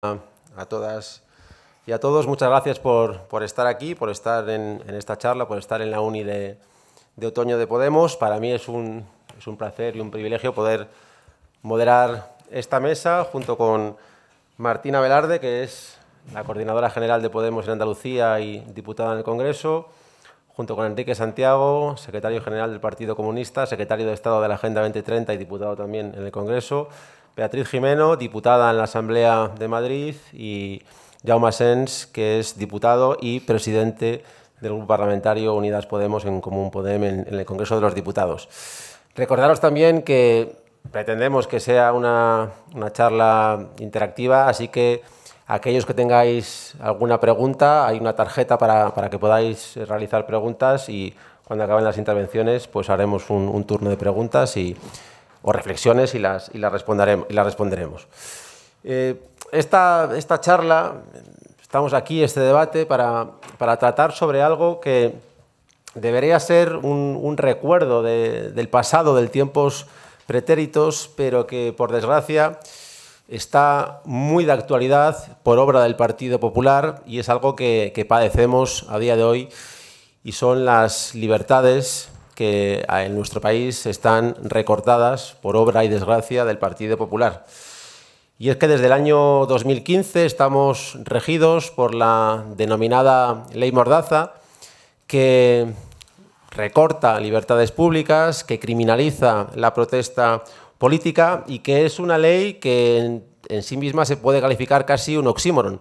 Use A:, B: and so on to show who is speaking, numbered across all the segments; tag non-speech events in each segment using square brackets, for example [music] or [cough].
A: a todas y a todos. Muchas gracias por, estar aquí, por estar en, esta charla, por estar en la uni de, otoño de Podemos. Para mí es es un, placer y un privilegio poder moderar esta mesa junto con Martina Velarde, que es la coordinadora general de Podemos en Andalucía y diputada en el Congreso, junto con Enrique Santiago, secretario general del Partido Comunista, secretario de Estado de la Agenda 2030 y diputado también en el Congreso, Beatriz Jimeno, diputada en la Asamblea de Madrid, y Jaume Sens, que es diputado y presidente del Grupo Parlamentario Unidas Podemos en Común Podem en, el Congreso de los Diputados. Recordaros también que pretendemos que sea una, charla interactiva, así que aquellos que tengáis alguna pregunta, hay una tarjeta para, que podáis realizar preguntas y cuando acaben las intervenciones pues haremos un, un turno de preguntas y reflexiones y las, y las, responderemos, y las responderemos. Eh, esta, esta, charla, estamos aquí, este debate, para, para tratar sobre algo que debería ser un, un recuerdo del pasado, del tiempos pretéritos, pero que por desgracia está muy de actualidad por obra del Partido Popular y es algo que, que padecemos a día de hoy y son las libertades que ah, en nuestro país están recortadas por obra y desgracia del Partido Popular. Y es que desde el año 2015 estamos regidos por la denominada Ley Mordaza, que recorta libertades públicas, que criminaliza la protesta política y que es una ley que en, sí misma se puede calificar casi un oxímoron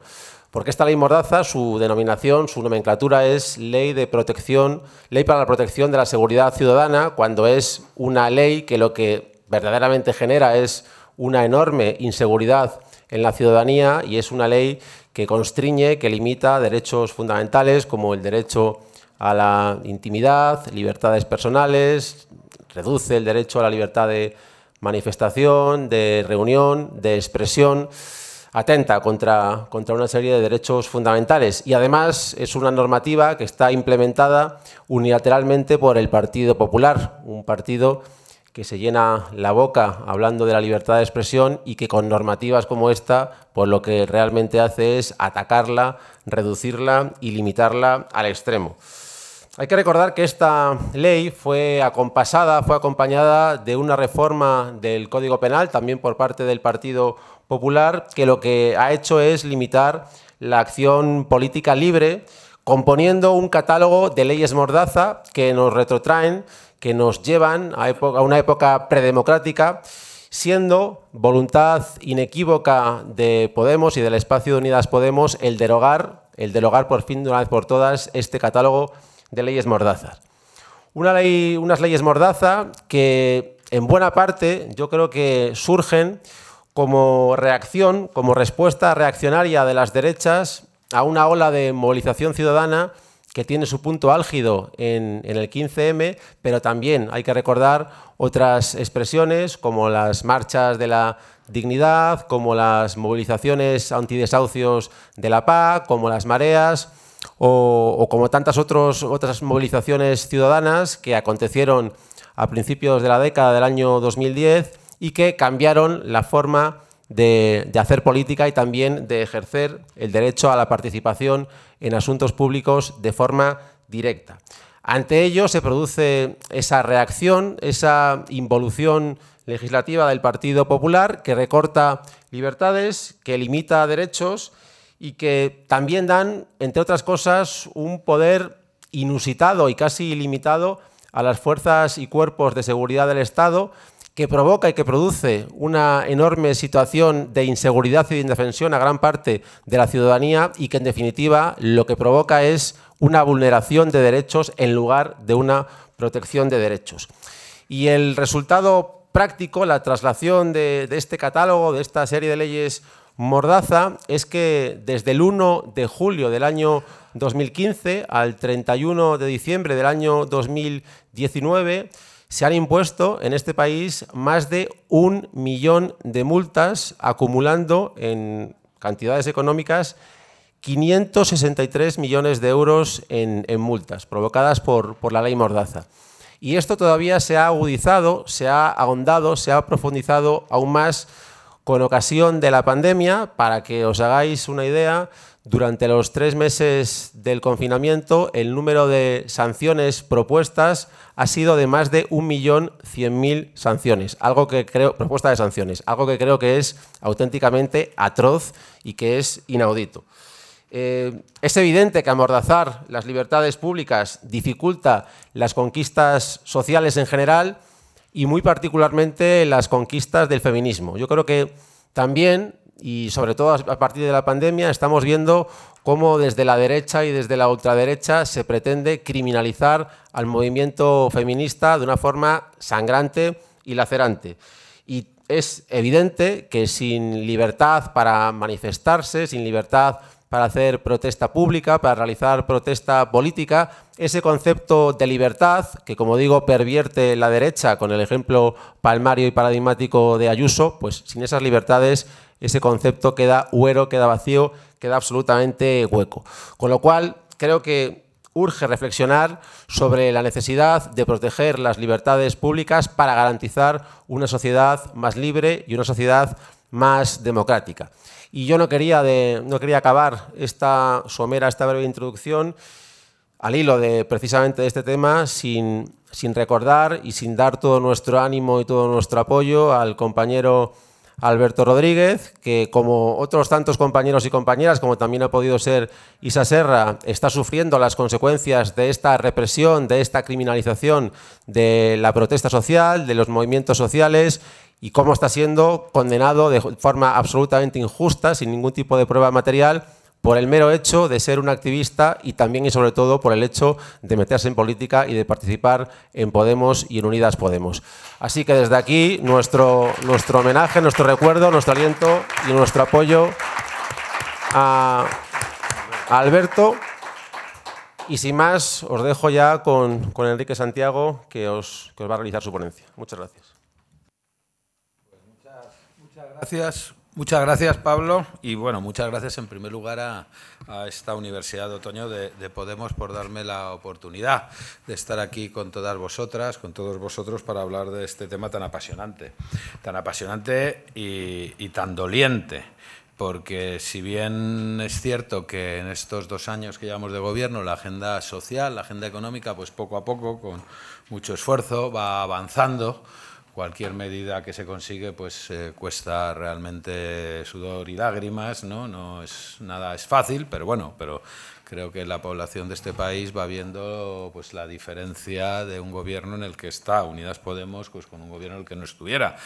A: porque esta ley Mordaza, su denominación, su nomenclatura es Ley de Protección, Ley para la Protección de la Seguridad Ciudadana, cuando es una ley que lo que verdaderamente genera es una enorme inseguridad en la ciudadanía y es una ley que constriñe, que limita derechos fundamentales como el derecho a la intimidad, libertades personales, reduce el derecho a la libertad de manifestación, de reunión, de expresión atenta contra, contra una serie de derechos fundamentales y además es una normativa que está implementada unilateralmente por el Partido Popular, un partido que se llena la boca hablando de la libertad de expresión y que con normativas como esta, pues lo que realmente hace es atacarla, reducirla y limitarla al extremo. Hay que recordar que esta ley fue acompasada, fue acompañada de una reforma del Código Penal, también por parte del Partido Popular, Popular que lo que ha hecho es limitar la acción política libre componiendo un catálogo de leyes mordaza que nos retrotraen, que nos llevan a, una época predemocrática, siendo voluntad inequívoca de Podemos y del espacio de Unidas Podemos el derogar, el derogar por fin de una vez por todas este catálogo de leyes mordaza. Una unas leyes mordaza que en buena parte yo creo que surgen como reacción, como respuesta reaccionaria de las derechas a una ola de movilización ciudadana que tiene su punto álgido en, el 15M, pero también hay que recordar otras expresiones como las marchas de la dignidad, como las movilizaciones antidesahucios de la PAC, como las mareas o, como tantas otras movilizaciones ciudadanas que acontecieron a principios de la década del año 2010 y que cambiaron la forma de, hacer política y también de ejercer el derecho a la participación en asuntos públicos de forma directa. Ante ello se produce esa reacción, esa involución legislativa del Partido Popular que recorta libertades, que limita derechos y que también dan, entre otras cosas, un poder inusitado y casi ilimitado a las fuerzas y cuerpos de seguridad del Estado, que provoca y que produce una enorme situación de inseguridad y de indefensión a gran parte de la ciudadanía y que en definitiva lo que provoca es una vulneración de derechos en lugar de una protección de derechos. Y el resultado práctico, la traslación de, de este catálogo, de esta serie de leyes Mordaza, es que desde el 1 de julio del año 2015 al 31 de diciembre del año 2019, se han impuesto en este país más de un millón de multas, acumulando en cantidades económicas 563 millones de euros en, multas provocadas por, por, la ley Mordaza. Y esto todavía se ha agudizado, se ha ahondado, se ha profundizado aún más con ocasión de la pandemia, para que os hagáis una idea, durante los tres meses del confinamiento, el número de sanciones propuestas ha sido de más de 1.100.000 sanciones, algo que creo, propuesta de sanciones, algo que creo que es auténticamente atroz y que es inaudito. Eh, es evidente que amordazar las libertades públicas dificulta las conquistas sociales en general y muy particularmente las conquistas del feminismo. Yo creo que también y sobre todo a partir de la pandemia estamos viendo cómo desde la derecha y desde la ultraderecha se pretende criminalizar al movimiento feminista de una forma sangrante y lacerante. Y es evidente que sin libertad para manifestarse, sin libertad para hacer protesta pública, para realizar protesta política, ese concepto de libertad, que como digo pervierte la derecha con el ejemplo palmario y paradigmático de Ayuso, pues sin esas libertades ese concepto queda huero, queda vacío, queda absolutamente hueco. Con lo cual, creo que urge reflexionar sobre la necesidad de proteger las libertades públicas para garantizar una sociedad más libre y una sociedad más democrática. Y yo no quería, de, no quería acabar esta somera, esta breve introducción al hilo de precisamente de este tema sin, sin recordar y sin dar todo nuestro ánimo y todo nuestro apoyo al compañero Alberto Rodríguez, que como otros tantos compañeros y compañeras, como también ha podido ser Isa Serra, está sufriendo las consecuencias de esta represión, de esta criminalización de la protesta social, de los movimientos sociales y cómo está siendo condenado de forma absolutamente injusta, sin ningún tipo de prueba material, por el mero hecho de ser un activista y también y sobre todo por el hecho de meterse en política y de participar en Podemos y en Unidas Podemos. Así que desde aquí nuestro, nuestro homenaje, nuestro recuerdo, nuestro aliento y nuestro apoyo a, Alberto. Y sin más, os dejo ya con, Enrique Santiago, que os, va a realizar su ponencia. Muchas gracias.
B: Pues muchas gracias Muchas gracias,
A: Pablo. Y bueno, muchas
B: gracias en primer lugar a, esta Universidad de Otoño de, Podemos por darme la oportunidad de estar aquí con todas vosotras, con todos vosotros, para hablar de este tema tan apasionante. Tan apasionante y tan doliente. Porque si bien es cierto que en estos dos años que llevamos de gobierno la agenda social, la agenda económica, pues poco a poco, con mucho esfuerzo, va avanzando cualquier medida que se consigue pues eh, cuesta realmente sudor y lágrimas, ¿no? No es nada es fácil, pero bueno, pero creo que la población de este país va viendo pues la diferencia de un gobierno en el que está Unidas Podemos pues con un gobierno en el que no estuviera.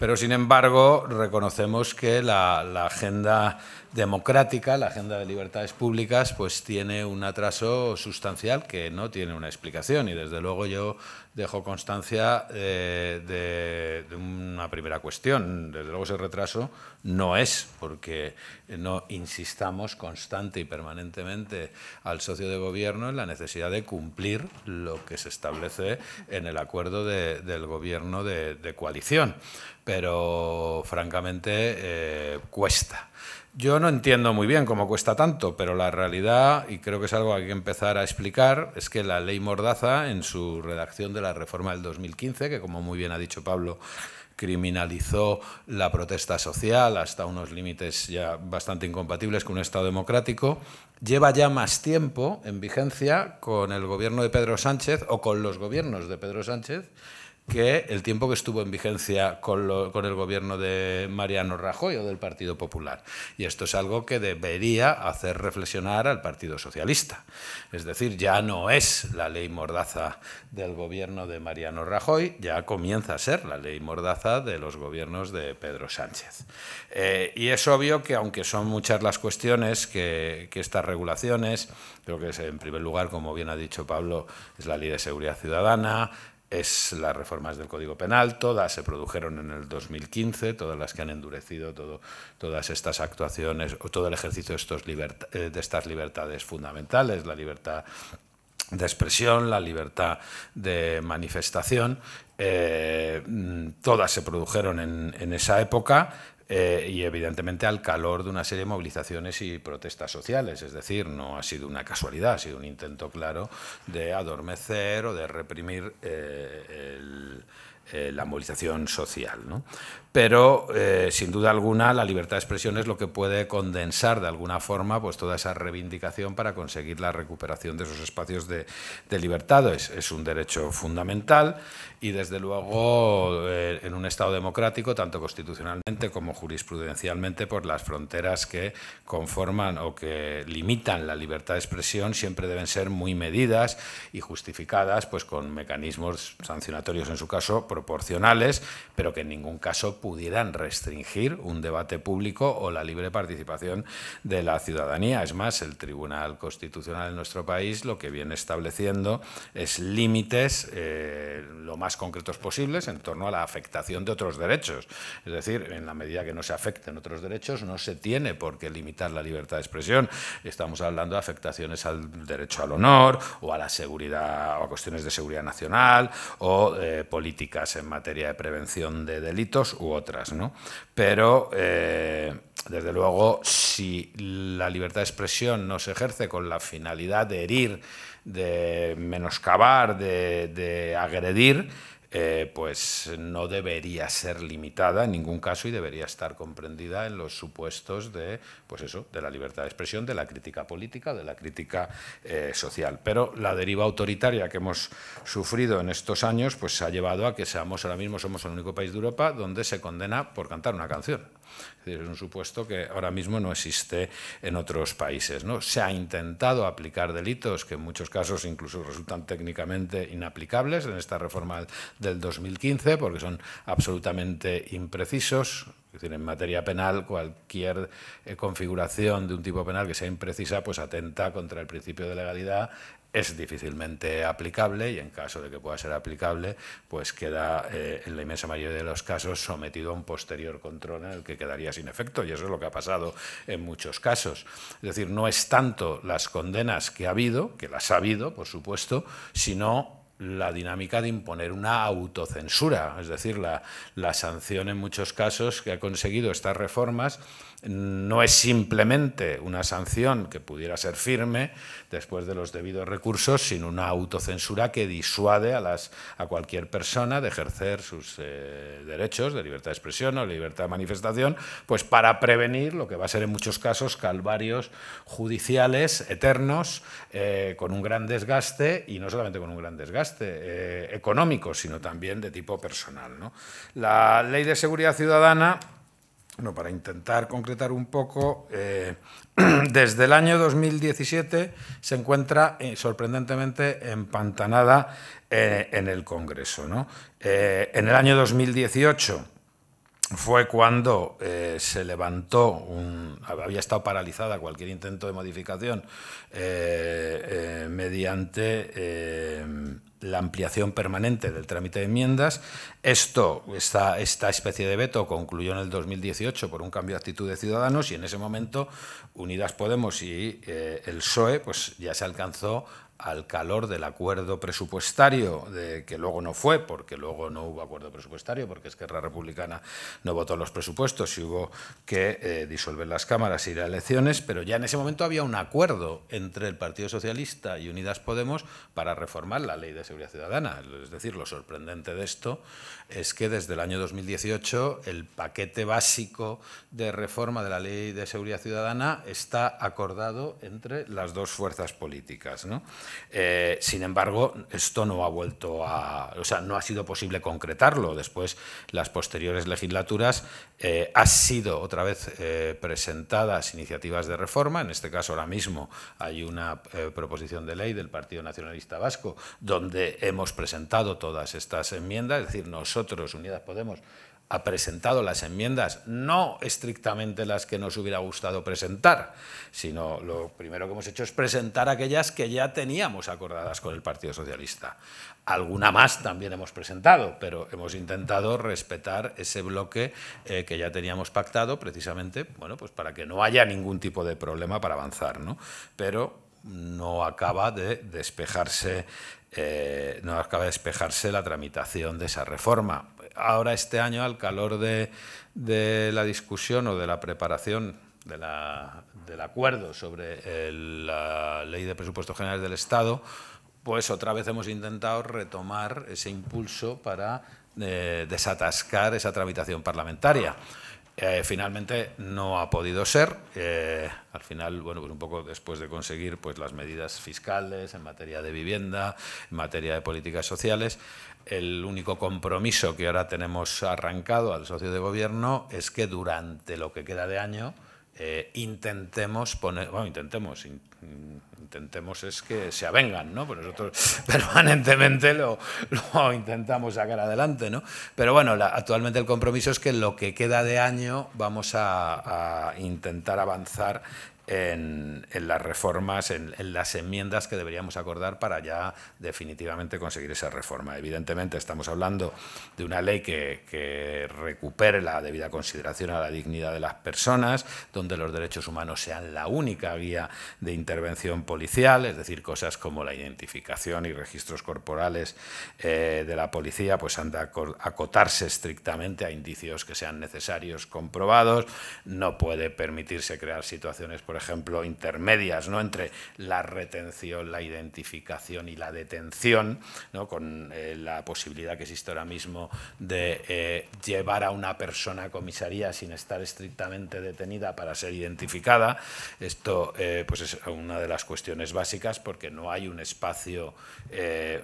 B: Pero sin embargo, reconocemos que la, la agenda democrática, la agenda de libertades públicas, pues tiene un atraso sustancial que no tiene una explicación. Y desde luego yo Dejo constancia eh, de, una primera cuestión. Desde luego ese retraso no es porque no insistamos constante y permanentemente al socio de gobierno en la necesidad de cumplir lo que se establece en el acuerdo del gobierno de, coalición. Pero francamente eh, cuesta. Yo no entiendo muy bien cómo cuesta tanto, pero la realidad, y creo que es algo que hay que empezar a explicar, es que la ley Mordaza, en su redacción de la reforma del 2015, que como muy bien ha dicho Pablo, criminalizó la protesta social hasta unos límites ya bastante incompatibles con un Estado democrático, lleva ya más tiempo en vigencia con el gobierno de Pedro Sánchez o con los gobiernos de Pedro Sánchez que el tiempo que estuvo en vigencia con, el gobierno de Mariano Rajoy o del Partido Popular. Y esto es algo que debería hacer reflexionar al Partido Socialista. Es decir, ya no es la ley mordaza del gobierno de Mariano Rajoy, ya comienza a ser la ley mordaza de los gobiernos de Pedro Sánchez. Eh, y es obvio que, aunque son muchas las cuestiones que, estas regulaciones, creo que es en primer lugar, como bien ha dicho Pablo, es la ley de seguridad ciudadana, es las reformas del Código Penal, todas se produjeron en el 2015, todas las que han endurecido todas estas actuaciones, o todo el ejercicio eh, de, estas libertades fundamentales, la libertad de expresión, la libertad de manifestación, eh, mm, todas se produjeron en esa época y evidentemente al calor de una serie de movilizaciones y protestas sociales. Es decir, no ha sido una casualidad, ha sido un intento claro de adormecer o de reprimir eh, eh, la movilización social pero eh, sin duda alguna la libertad de expresión es lo que puede condensar de alguna forma pues, toda esa reivindicación para conseguir la recuperación de esos espacios de, libertad. Es, un derecho fundamental y desde luego eh, en un Estado democrático, tanto constitucionalmente como jurisprudencialmente, por pues, las fronteras que conforman o que limitan la libertad de expresión siempre deben ser muy medidas y justificadas pues, con mecanismos sancionatorios en su caso proporcionales, pero que en ningún caso pudieran restringir un debate público o la libre participación de la ciudadanía. Es más, el Tribunal Constitucional de nuestro país lo que viene estableciendo es límites eh, lo más concretos posibles en torno a la afectación de otros derechos. Es decir, en la medida que no se afecten otros derechos, no se tiene por qué limitar la libertad de expresión. Estamos hablando de afectaciones al derecho al honor o a la seguridad o a cuestiones de seguridad nacional o eh, políticas en materia de prevención de delitos otras, ¿no? Pero, eh, desde luego, si la libertad de expresión no se ejerce con la finalidad de herir, de menoscabar, de agredir, eh, pues no debería ser limitada en ningún caso y debería estar comprendida en los supuestos de, pues eso, de la libertad de expresión, de la crítica política, de la crítica eh, social. Pero la deriva autoritaria que hemos sufrido en estos años, pues ha llevado a que seamos ahora mismo somos el único país de Europa donde se condena por cantar una canción. Es, un supuesto que ahora mismo no existe en otros países. ¿no? Se ha intentado aplicar delitos que en muchos casos incluso resultan técnicamente inaplicables en esta reforma del 2015 porque son absolutamente imprecisos, en materia penal, cualquier eh, configuración de un tipo penal que sea imprecisa, pues atenta contra el principio de legalidad, es difícilmente aplicable y en caso de que pueda ser aplicable, pues queda eh, en la inmensa mayoría de los casos sometido a un posterior control en el que quedaría sin efecto y eso es lo que ha pasado en muchos casos. Es decir, no es tanto las condenas que ha habido, que las ha habido, por supuesto, sino la dinámica de imponer una autocensura, es decir, la, la sanción en muchos casos que ha conseguido estas reformas no es simplemente una sanción que pudiera ser firme después de los debidos recursos, sino una autocensura que disuade a, las, a cualquier persona de ejercer sus eh, derechos de libertad de expresión o libertad de manifestación, pues para prevenir lo que va a ser en muchos casos calvarios judiciales eternos, eh, con un gran desgaste, y no solamente con un gran desgaste eh, económico, sino también de tipo personal. La ley de seguridad ciudadana bueno, para intentar concretar un poco, eh, [clears throat] desde el año 2017 se encuentra eh, sorprendentemente empantanada eh, en el Congreso. ¿no? en el año 2018 fue cuando se levantó, un, había estado paralizada cualquier intento de modificación mediante la ampliación permanente del trámite de enmiendas. Esto, esta, esta especie de veto concluyó en el 2018 por un cambio de actitud de Ciudadanos y en ese momento Unidas Podemos y eh, el PSOE pues, ya se alcanzó al calor del acuerdo presupuestario, de, que luego no fue, porque luego no hubo acuerdo presupuestario, porque Esquerra Republicana no votó los presupuestos y hubo que eh, disolver las cámaras y ir a elecciones, pero ya en ese momento había un acuerdo entre el Partido Socialista y Unidas Podemos para reformar la ley de seguridad ciudadana. Es decir, lo sorprendente de esto es que desde el año 2018 el paquete básico de reforma de la Ley de Seguridad Ciudadana está acordado entre las dos fuerzas políticas. Eh, sin embargo, esto no ha vuelto a... o sea, no ha sido posible concretarlo. Después, las posteriores legislaturas eh, ha sido otra vez eh, presentadas iniciativas de reforma, en este caso ahora mismo hay una eh, proposición de ley del Partido Nacionalista Vasco donde hemos presentado todas estas enmiendas, es decir, nosotros, Unidas Podemos, ha presentado las enmiendas, no estrictamente las que nos hubiera gustado presentar, sino lo primero que hemos hecho es presentar aquellas que ya teníamos acordadas con el Partido Socialista. Alguna más también hemos presentado, pero hemos intentado respetar ese bloque eh, que ya teníamos pactado precisamente bueno, pues para que no haya ningún tipo de problema para avanzar. ¿no? Pero no acaba de despejarse
A: eh,
B: no acaba de despejarse la tramitación de esa reforma ahora este año, al calor de, la discusión o de la preparación del acuerdo sobre la ley de presupuestos generales del Estado, pues otra vez hemos intentado retomar ese impulso para eh, desatascar esa tramitación parlamentaria. Eh, finalmente no ha podido ser. Eh, al final, bueno, pues un poco después de conseguir pues, las medidas fiscales en materia de vivienda, en materia de políticas sociales, el único compromiso que ahora tenemos arrancado al socio de gobierno es que durante lo que queda de año eh, intentemos poner, bueno, intentemos, intentemos es que se avengan, ¿no? Pues nosotros [laughs] permanentemente lo, intentamos sacar adelante, ¿no? Pero bueno, actualmente el compromiso es que lo que queda de año vamos a intentar avanzar en, las reformas, en, las enmiendas que deberíamos acordar para ya definitivamente conseguir esa reforma. Evidentemente estamos hablando de una ley que, recupere la debida consideración a la dignidad de las personas, donde los derechos humanos sean la única vía de intervención policial, es decir, cosas como la identificación y registros corporales eh, de la policía, pues han de acotarse estrictamente a indicios que sean necesarios comprobados, no puede permitirse crear situaciones, por ejemplo, intermedias ¿no? entre la retención, la identificación y la detención, ¿no? con eh, la posibilidad que existe ahora mismo de eh, llevar a una persona a comisaría sin estar estrictamente detenida para ser identificada. Esto eh, pues es una de las cuestiones básicas porque no hay un espacio,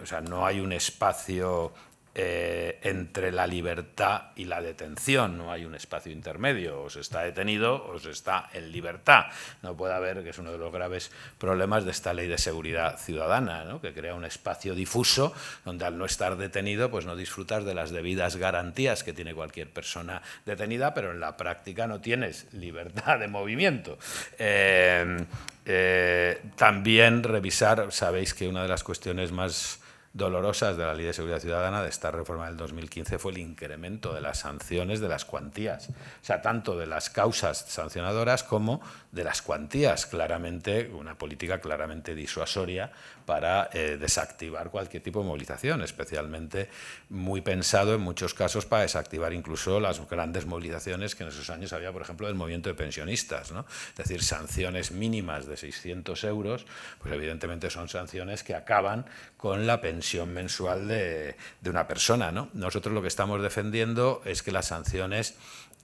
B: o sea, no hay un espacio eh, entre la libertad y la detención. No hay un espacio intermedio. O se está detenido o se está en libertad. No puede haber, que es uno de los graves problemas de esta ley de seguridad ciudadana, que crea un espacio difuso donde al no estar detenido pues no disfrutas de las debidas garantías que tiene cualquier persona detenida, pero en la práctica no tienes libertad de movimiento. Eh, eh, también revisar, sabéis que una de las cuestiones más dolorosas de la Ley de Seguridad Ciudadana de esta reforma del 2015 fue el incremento de las sanciones, de las cuantías, o sea, tanto de las causas sancionadoras como de las cuantías, claramente, una política claramente disuasoria para eh, desactivar cualquier tipo de movilización, especialmente muy pensado en muchos casos para desactivar incluso las grandes movilizaciones que en esos años había, por ejemplo, del movimiento de pensionistas, es decir, sanciones mínimas de 600 euros, pues evidentemente son sanciones que acaban con la pensión mensual de, una persona. ¿no? Nosotros lo que estamos defendiendo es que las sanciones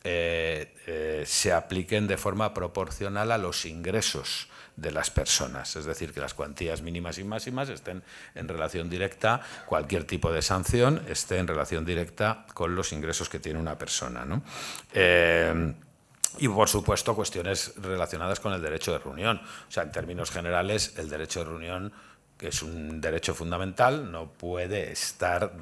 B: eh, eh, se apliquen de forma proporcional a los ingresos de las personas, es decir, que las cuantías mínimas y máximas estén en relación directa, cualquier tipo de sanción esté en relación directa con los ingresos que tiene una persona. Eh, y, por supuesto, cuestiones relacionadas con el derecho de reunión. O sea, en términos generales, el derecho de reunión que es un derecho fundamental, no puede estar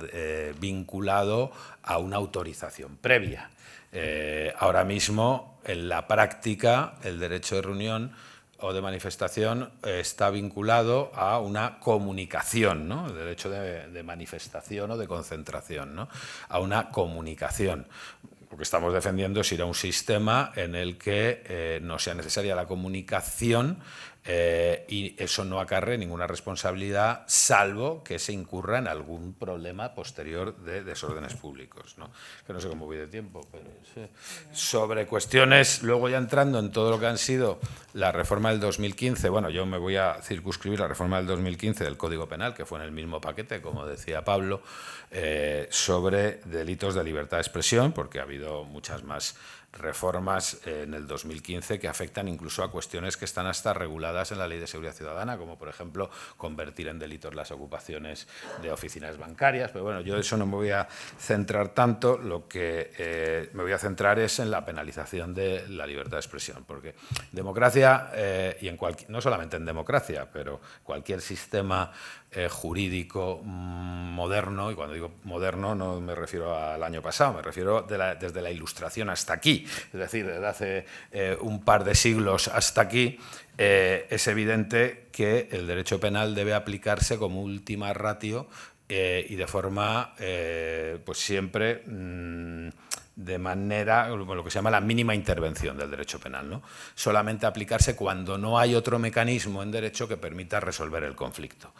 B: vinculado a una autorización previa. Eh, ahora mismo, en la práctica, el derecho de reunión o de manifestación eh, está vinculado a una comunicación, ¿no? el derecho de, manifestación o de concentración, ¿no? a una comunicación. Lo que estamos defendiendo es ir a un sistema en el que eh, no sea necesaria la comunicación, eh, y eso no acarre ninguna responsabilidad, salvo que se incurra en algún problema posterior de desórdenes públicos. ¿no? Que no sé cómo voy de tiempo, pero sobre cuestiones, luego ya entrando en todo lo que han sido la reforma del 2015, bueno, yo me voy a circunscribir la reforma del 2015 del Código Penal, que fue en el mismo paquete, como decía Pablo, eh, sobre delitos de libertad de expresión, porque ha habido muchas más reformas eh, en el 2015 que afectan incluso a cuestiones que están hasta reguladas en la Ley de Seguridad Ciudadana, como por ejemplo convertir en delitos las ocupaciones de oficinas bancarias. Pero bueno, yo eso no me voy a centrar tanto, lo que eh, me voy a centrar es en la penalización de la libertad de expresión, porque democracia, eh, y en no solamente en democracia, pero cualquier sistema eh, jurídico mm, moderno, y cuando digo moderno no me refiero al año pasado, me refiero desde la Ilustración hasta aquí, es decir, desde hace eh, un par de siglos hasta aquí, eh, es evidente que el derecho penal debe aplicarse como última ratio y de forma, pues siempre... Mm, de manera, lo que se llama la mínima intervención del derecho penal, ¿no? solamente aplicarse cuando no hay otro mecanismo en derecho que permita resolver el conflicto.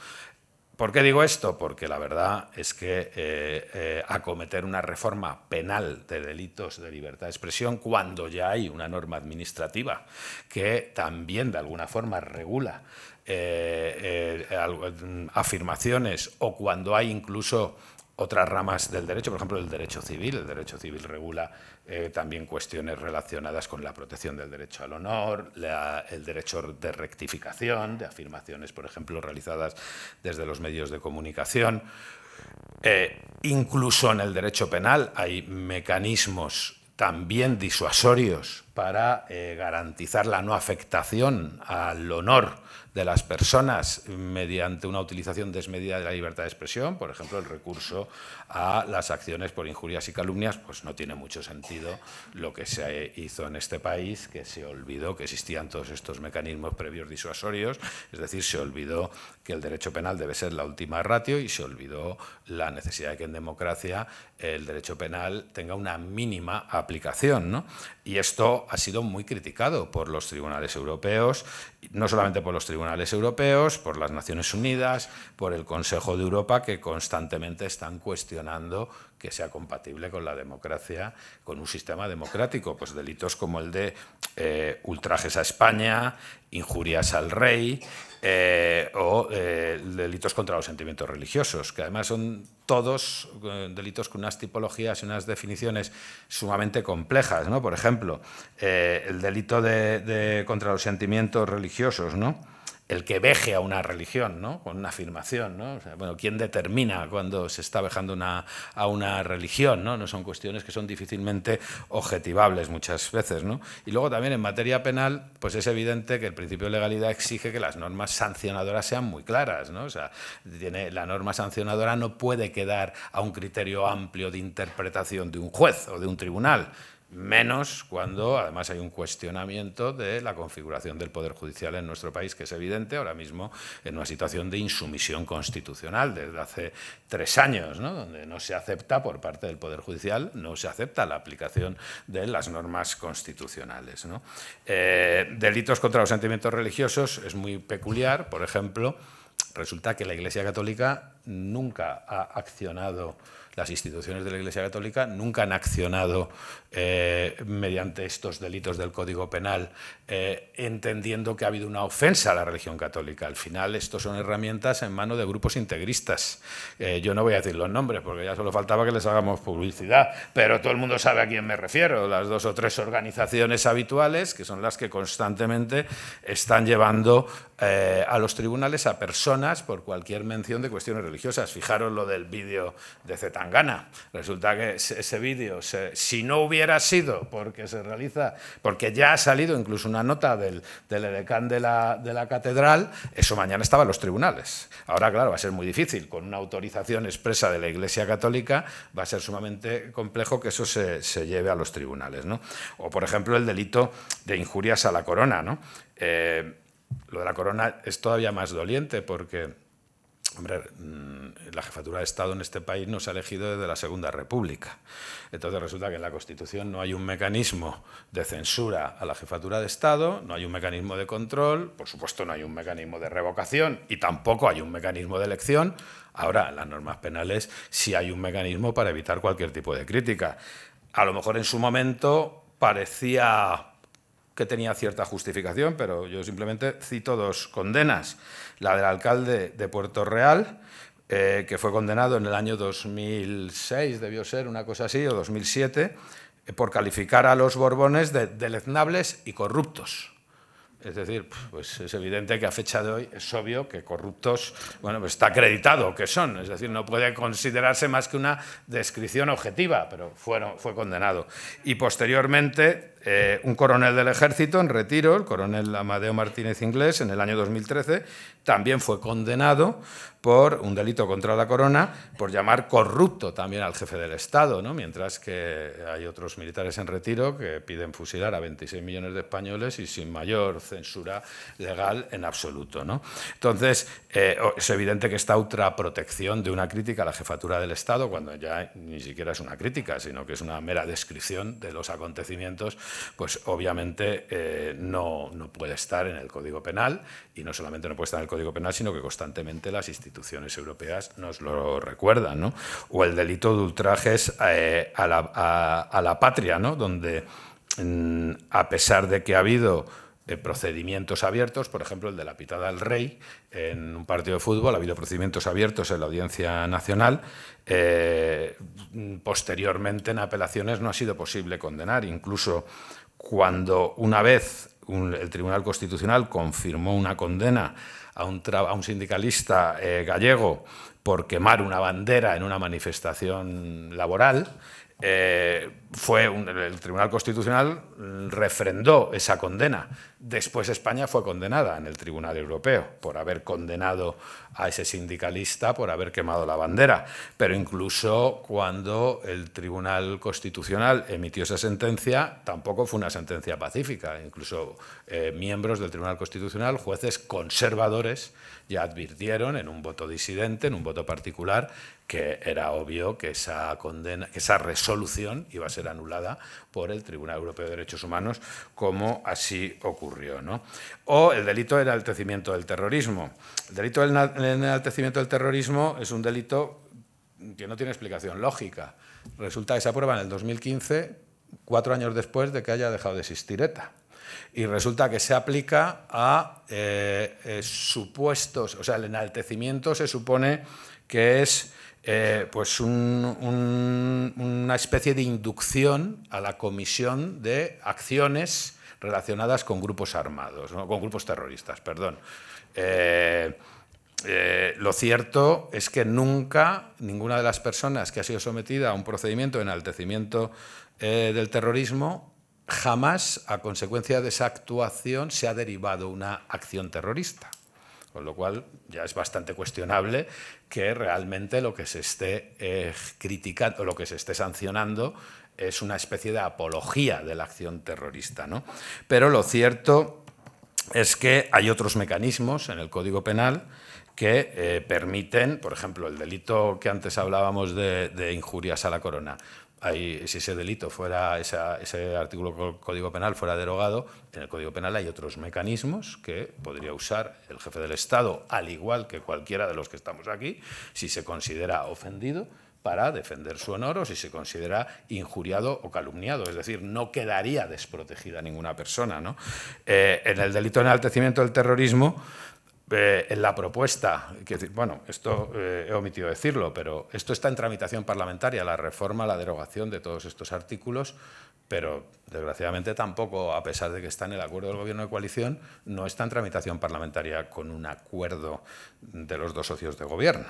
B: ¿Por qué digo esto? Porque la verdad es que eh, eh, acometer una reforma penal de delitos de libertad de expresión cuando ya hay una norma administrativa que también de alguna forma regula eh, afirmaciones o cuando hay incluso otras ramas del derecho, por ejemplo, el derecho civil. El derecho civil regula eh, también cuestiones relacionadas con la protección del derecho al honor, el derecho de rectificación, de afirmaciones, por ejemplo, realizadas desde los medios de comunicación. Eh, incluso en el derecho penal hay mecanismos también disuasorios para eh, garantizar la no afectación al honor de las personas mediante una utilización desmedida de la libertad de expresión, por ejemplo, el recurso a las acciones por injurias y calumnias, pues no tiene mucho sentido lo que se hizo en este país, que se olvidó que existían todos estos mecanismos previos disuasorios, es decir, se olvidó que el derecho penal debe ser la última ratio y se olvidó la necesidad de que en democracia el derecho penal tenga una mínima aplicación. Y esto ha sido muy criticado por los tribunales europeos, no solamente por los tribunales europeos, por las Naciones Unidas, por el Consejo de Europa, que constantemente están cuestionando que sea compatible con la democracia, con un sistema democrático. Pues delitos como el de eh, ultrajes a España, injurias al rey eh, o eh, delitos contra los sentimientos religiosos, que además son todos delitos con unas tipologías y unas definiciones sumamente complejas. ¿no? Por ejemplo, el delito de, contra los sentimientos religiosos, ¿no? el que veje a una religión, ¿no? con una afirmación. ¿no? bueno, ¿Quién determina cuando se está vejando a una religión? ¿no? son cuestiones que son difícilmente objetivables muchas veces. ¿no? Y luego también en materia penal, pues es evidente que el principio de legalidad exige que las normas sancionadoras sean muy claras. la norma sancionadora no puede quedar a un criterio amplio de interpretación de un juez o de un tribunal menos cuando además hay un cuestionamiento de la configuración del Poder Judicial en nuestro país, que es evidente ahora mismo en una situación de insumisión constitucional desde hace tres años, donde no se acepta por parte del Poder Judicial, no se acepta la aplicación de las normas constitucionales. Eh, delitos contra los sentimientos religiosos es muy peculiar, por ejemplo, resulta que la Iglesia Católica nunca ha accionado las instituciones de la Iglesia Católica nunca han accionado eh, mediante estos delitos del Código Penal, eh, entendiendo que ha habido una ofensa a la religión católica. Al final, estos son herramientas en mano de grupos integristas. Eh, yo no voy a decir los nombres, porque ya solo faltaba que les hagamos publicidad, pero todo el mundo sabe a quién me refiero. Las dos o tres organizaciones habituales, que son las que constantemente están llevando a los tribunales a personas por cualquier mención de cuestiones religiosas. Fijaros lo del vídeo de Zetangana. Resulta que ese vídeo, si no hubiera hubiera sido, porque se realiza, porque ya ha salido incluso una nota del, del edecán de la, catedral, eso mañana estaba en los tribunales. Ahora, claro, va a ser muy difícil, con una autorización expresa de la Iglesia Católica, va a ser sumamente complejo que eso se, lleve a los tribunales. O, por ejemplo, el delito de injurias a la corona. ¿no? Eh, lo de la corona es todavía más doliente porque Hombre, mm, la jefatura de Estado en este país no se ha elegido desde la Segunda República. Entonces resulta que en la Constitución no hay un mecanismo de censura a la jefatura de Estado, no hay un mecanismo de control, por supuesto no hay un mecanismo de revocación y tampoco hay un mecanismo de elección. Ahora, en las normas penales sí hay un mecanismo para evitar cualquier tipo de crítica. A lo mejor en su momento parecía que tenía cierta justificación, pero yo simplemente cito dos condenas. La del alcalde de Puerto Real, eh, que fue condenado en el año 2006, debió ser una cosa así, o 2007, eh, por calificar a los Borbones de deleznables y corruptos. Es decir, pues es evidente que a fecha de hoy es obvio que corruptos, bueno, pues está acreditado que son, es decir, no puede considerarse más que una descripción objetiva, pero fue condenado. Y posteriormente eh, un coronel del ejército en retiro, el coronel Amadeo Martínez Inglés, en el año 2013, también fue condenado por un delito contra la corona, por llamar corrupto también al jefe del Estado, ¿no? mientras que hay otros militares en retiro que piden fusilar a 26 millones de españoles y sin mayor censura legal en absoluto. Entonces, eh, es evidente que esta protección de una crítica a la jefatura del Estado, cuando ya ni siquiera es una crítica, sino que es una mera descripción de los acontecimientos, pues obviamente eh, no, puede estar en el Código Penal y no solamente no puede estar en el Código Penal, sino que constantemente las instituciones europeas nos lo recuerdan, ¿no? O el delito de ultrajes eh, a, la, la, patria, ¿no? Donde mm, a pesar de que ha habido eh, procedimientos abiertos, por ejemplo, el de la pitada al rey en un partido de fútbol, ha habido procedimientos abiertos en la Audiencia Nacional. Eh, posteriormente, en apelaciones, no ha sido posible condenar, incluso cuando una vez el Tribunal Constitucional confirmó una condena a un, sindicalista eh, gallego por quemar una bandera en una manifestación laboral, eh, fue el Tribunal Constitucional refrendó esa condena. Después España fue condenada en el Tribunal Europeo por haber condenado a ese sindicalista por haber quemado la bandera. Pero incluso cuando el Tribunal Constitucional emitió esa sentencia, tampoco fue una sentencia pacífica. Incluso eh, miembros del Tribunal Constitucional, jueces conservadores, ya advirtieron en un voto disidente, en un voto particular, que era obvio que esa condena, que esa resolución iba a ser anulada por el Tribunal Europeo de Derechos Humanos, como así ocurrió. O el delito del enaltecimiento del terrorismo. El delito del enaltecimiento del terrorismo es un delito que no tiene explicación lógica. Resulta que se aprueba en el 2015, cuatro años después de que haya dejado de existir ETA y resulta que se aplica a eh, eh, supuestos, o sea, el enaltecimiento se supone que es eh, pues una especie de inducción a la comisión de acciones relacionadas con grupos armados, con grupos terroristas, perdón. Eh, eh, lo cierto es que nunca ninguna de las personas que ha sido sometida a un procedimiento de enaltecimiento del terrorismo, jamás a consecuencia de esa actuación se ha derivado una acción terrorista. Con lo cual ya es bastante cuestionable que realmente lo que se esté eh, criticando o lo que se esté sancionando es una especie de apología de la acción terrorista. ¿no? Pero lo cierto es que hay otros mecanismos en el Código Penal que eh, permiten, por ejemplo, el delito que antes hablábamos de, injurias a la corona, si ese delito fuera, ese artículo del Código Penal fuera derogado, en el Código Penal hay otros mecanismos que podría usar el jefe del Estado, al igual que cualquiera de los que estamos aquí, si se considera ofendido para defender su honor o si se considera injuriado o calumniado. Es decir, no quedaría desprotegida ninguna persona. ¿no? Eh, en el delito de enaltecimiento del terrorismo, eh, en la propuesta, bueno, esto eh, he omitido decirlo, pero esto está en tramitación parlamentaria, la reforma, la derogación de todos estos artículos, pero desgraciadamente tampoco, a pesar de que está en el acuerdo del Gobierno de coalición, no está en tramitación parlamentaria con un acuerdo de los dos socios de Gobierno.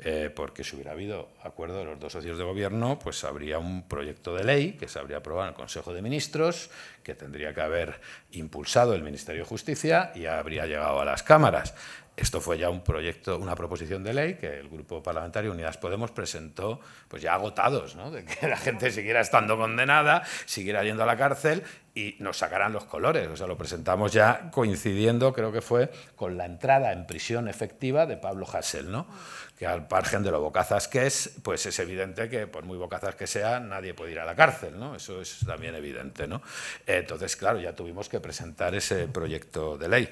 B: Eh, porque si hubiera habido acuerdo de los dos socios de gobierno, pues habría un proyecto de ley que se habría aprobado en el Consejo de Ministros, que tendría que haber impulsado el Ministerio de Justicia y habría llegado a las cámaras. Esto fue ya un proyecto, una proposición de ley que el Grupo Parlamentario Unidas Podemos presentó, pues ya agotados, ¿no? de que la gente siguiera estando condenada, siguiera yendo a la cárcel y nos sacaran los colores. O sea, lo presentamos ya coincidiendo, creo que fue, con la entrada en prisión efectiva de Pablo Hassel, ¿no? que al pargen de lo bocazas que es, pues es evidente que por muy bocazas que sea, nadie puede ir a la cárcel, ¿no? Eso es también evidente, ¿no? Entonces, claro, ya tuvimos que presentar ese proyecto de ley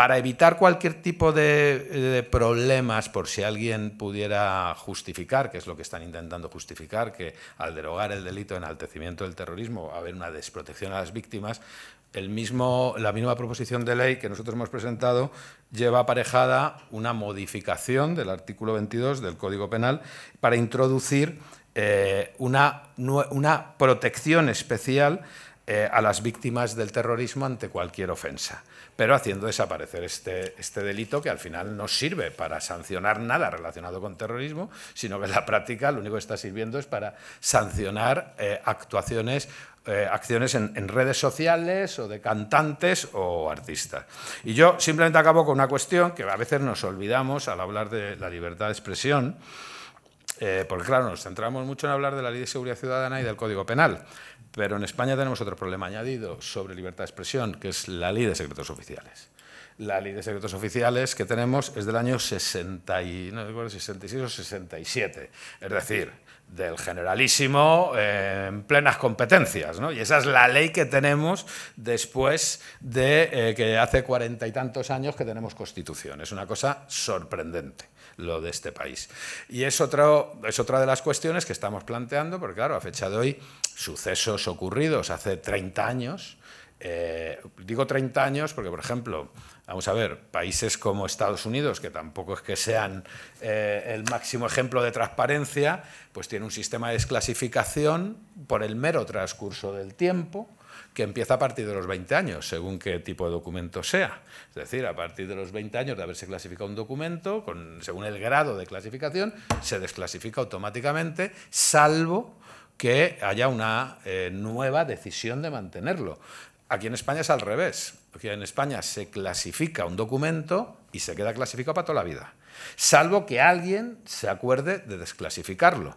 B: para evitar cualquier tipo de, problemas, por si alguien pudiera justificar, que es lo que están intentando justificar, que al derogar el delito de enaltecimiento del terrorismo va a haber una desprotección a las víctimas, la misma proposición de ley que nosotros hemos presentado lleva aparejada una modificación del artículo 22 del Código Penal para introducir eh, una protección especial eh, a las víctimas del terrorismo ante cualquier ofensa, pero haciendo desaparecer este, este, delito que al final no sirve para sancionar nada relacionado con terrorismo, sino que en la práctica lo único que está sirviendo es para sancionar eh, actuaciones eh, acciones en, redes sociales o de cantantes o artistas. Y yo simplemente acabo con una cuestión que a veces nos olvidamos al hablar de la libertad de expresión, eh, porque claro, nos centramos mucho en hablar de la Ley de Seguridad Ciudadana y del Código Penal, pero en España tenemos otro problema añadido sobre libertad de expresión, que es la Ley de Secretos Oficiales. La Ley de Secretos Oficiales que tenemos es del año 66 o 67, es decir, del generalísimo eh, en plenas competencias, ¿no? Y esa es la ley que tenemos después de eh, que hace cuarenta y tantos años que tenemos constitución. Es una cosa sorprendente lo de este país. Y es, es otra de las cuestiones que estamos planteando, porque claro, a fecha de hoy, sucesos ocurridos hace 30 años, eh, digo 30 años porque, por ejemplo, vamos a ver, países como Estados Unidos, que tampoco es que sean eh, el máximo ejemplo de transparencia, pues tiene un sistema de desclasificación por el mero transcurso del tiempo, que empieza a partir de los 20 años, según qué tipo de documento sea. Es decir, a partir de los 20 años de haberse clasificado un documento, según el grado de clasificación, se desclasifica automáticamente, salvo que haya una eh, nueva decisión de mantenerlo. Aquí en España es al revés. Aquí en España se clasifica un documento y se queda clasificado para toda la vida, salvo que alguien se acuerde de desclasificarlo.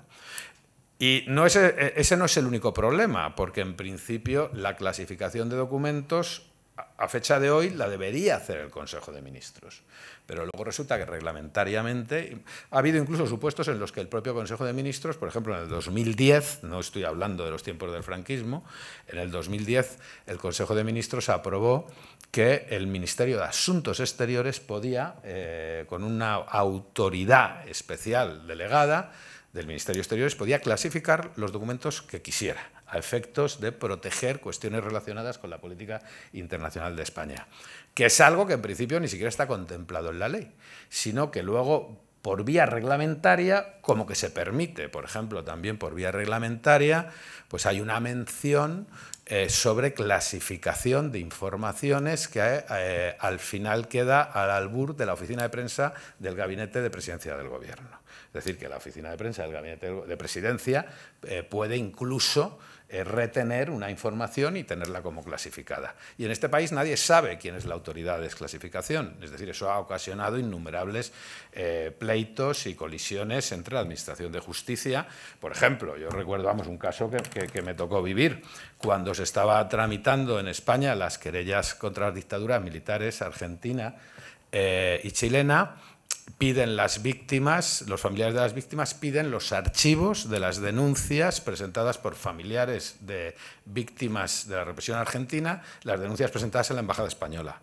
B: Y no e, ese no es el único problema, porque en principio la clasificación de documentos a fecha de hoy la debería hacer el Consejo de Ministros. Pero luego resulta que reglamentariamente ha habido incluso supuestos en los que el propio Consejo de Ministros, por ejemplo, en el 2010, no estoy hablando de los tiempos del franquismo, en el 2010 el Consejo de Ministros aprobó que el Ministerio de Asuntos Exteriores podía, eh, con una autoridad especial delegada, del Ministerio de Exteriores podía clasificar los documentos que quisiera, a efectos de proteger cuestiones relacionadas con la política internacional de España, que es algo que en principio ni siquiera está contemplado en la ley, sino que luego por vía reglamentaria, como que se permite, por ejemplo, también por vía reglamentaria, pues hay una mención eh, sobre clasificación de informaciones que eh, al final queda al albur de la oficina de prensa del Gabinete de Presidencia del Gobierno. Es decir, que la oficina de prensa del gabinete de presidencia eh, puede incluso eh, retener una información y tenerla como clasificada. Y en este país nadie sabe quién es la autoridad de desclasificación. Es decir, eso ha ocasionado innumerables eh, pleitos y colisiones entre la Administración de Justicia. Por ejemplo, yo recuerdo vamos, un caso que, me tocó vivir cuando se estaba tramitando en España las querellas contra las dictaduras militares argentina y chilena piden las víctimas, los familiares de las víctimas piden los archivos de las denuncias presentadas por familiares de víctimas de la represión argentina, las denuncias presentadas en la Embajada Española.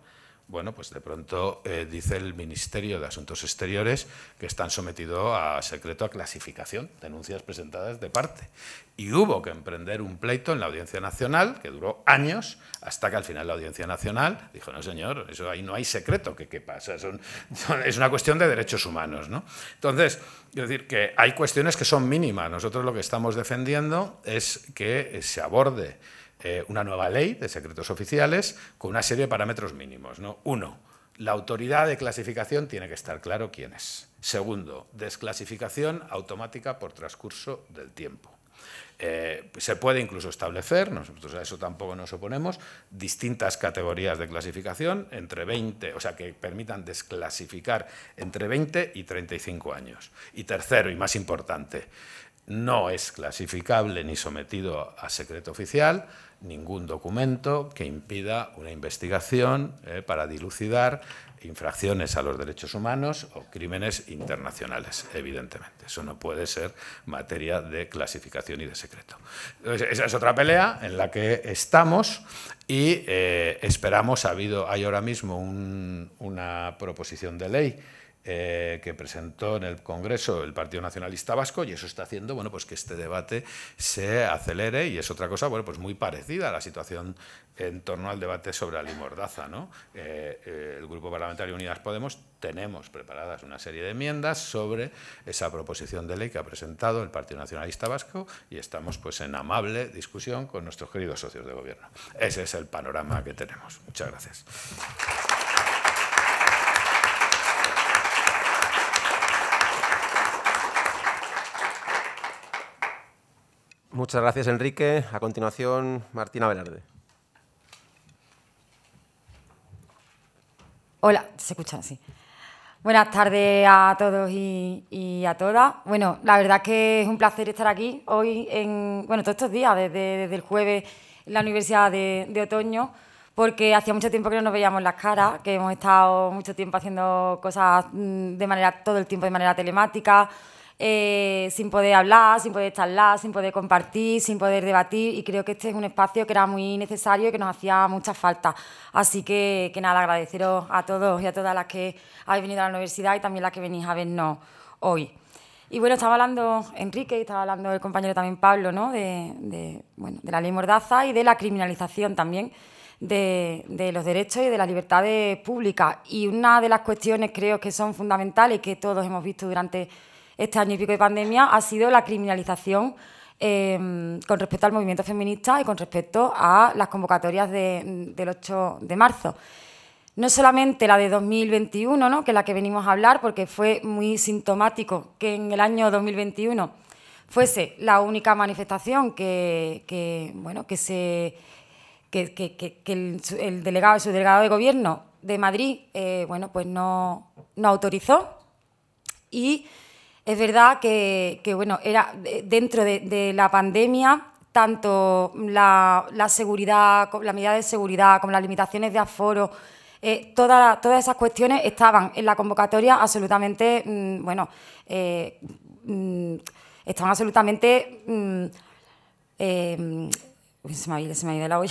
B: Bueno, pues de pronto eh, dice el Ministerio de Asuntos Exteriores que están sometidos a secreto a clasificación, denuncias presentadas de parte. Y hubo que emprender un pleito en la Audiencia Nacional, que duró años, hasta que al final la Audiencia Nacional dijo, no señor, eso ahí no hay secreto, ¿qué, qué pasa? es una cuestión de derechos humanos. Entonces, yo decir, que hay cuestiones que son mínimas. Nosotros lo que estamos defendiendo es que se aborde eh, una nueva ley de secretos oficiales con una serie de parámetros mínimos. Uno, la autoridad de clasificación tiene que estar claro quién es. Segundo, desclasificación automática por transcurso del tiempo. Eh, se puede incluso establecer, nosotros a eso tampoco nos oponemos, distintas categorías de clasificación entre 20, o sea, que permitan desclasificar entre 20 y 35 años. Y tercero, y más importante, no es clasificable ni sometido a secreto oficial ningún documento que impida una investigación eh, para dilucidar infracciones a los derechos humanos o crímenes internacionales, evidentemente. Eso no puede ser materia de clasificación y de secreto. esa es otra pelea en la que estamos y eh, esperamos, ha habido, hay ahora mismo una proposición de ley eh, que presentó en el Congreso el Partido Nacionalista Vasco y eso está haciendo bueno, pues que este debate se acelere y es otra cosa bueno, pues muy parecida a la situación en torno al debate sobre la ¿no? Eh, eh, el Grupo Parlamentario Unidas Podemos tenemos preparadas una serie de enmiendas sobre esa proposición de ley que ha presentado el Partido Nacionalista Vasco y estamos pues, en amable discusión con nuestros queridos socios de gobierno. Ese es el panorama que tenemos. Muchas gracias.
A: Muchas gracias, Enrique. A continuación, Martina Velarde.
C: Hola, se escucha así. Buenas tardes a todos y, a todas. Bueno, la verdad que es un placer estar aquí hoy, en, bueno, todos estos días, desde, el jueves en la Universidad de, de Otoño, porque hacía mucho tiempo que no nos veíamos las caras, que hemos estado mucho tiempo haciendo cosas mm, de manera, todo el tiempo de manera telemática, eh, sin poder hablar, sin poder charlar, sin poder compartir, sin poder debatir y creo que este es un espacio que era muy necesario y que nos hacía mucha falta. Así que, nada, agradeceros a todos y a todas las que habéis venido a la universidad y también las que venís a vernos hoy. Y bueno, estaba hablando Enrique y estaba hablando el compañero también Pablo, ¿no? De, la ley Mordaza y de la criminalización también de, los derechos y de las libertades públicas. Y una de las cuestiones creo que son fundamentales que todos hemos visto durante este año y pico de pandemia ha sido la criminalización em, con respecto al movimiento feminista y con respecto a las convocatorias del 8 de marzo. No solamente la de 2021, que es la que venimos a hablar, porque fue muy sintomático que en el año 2021 fuese la única manifestación que, que bueno, que, se, que, que el, el, delegado, delegado de gobierno de Madrid eh, bueno, pues no, no autorizó y es verdad que, bueno, era eh, dentro de, la pandemia tanto la, seguridad, la medida de seguridad, como las limitaciones de aforo, eh, todas esas cuestiones estaban en la convocatoria absolutamente, mm, bueno, eh, mm, estaban absolutamente... Mm, se me ha ido, [laughs]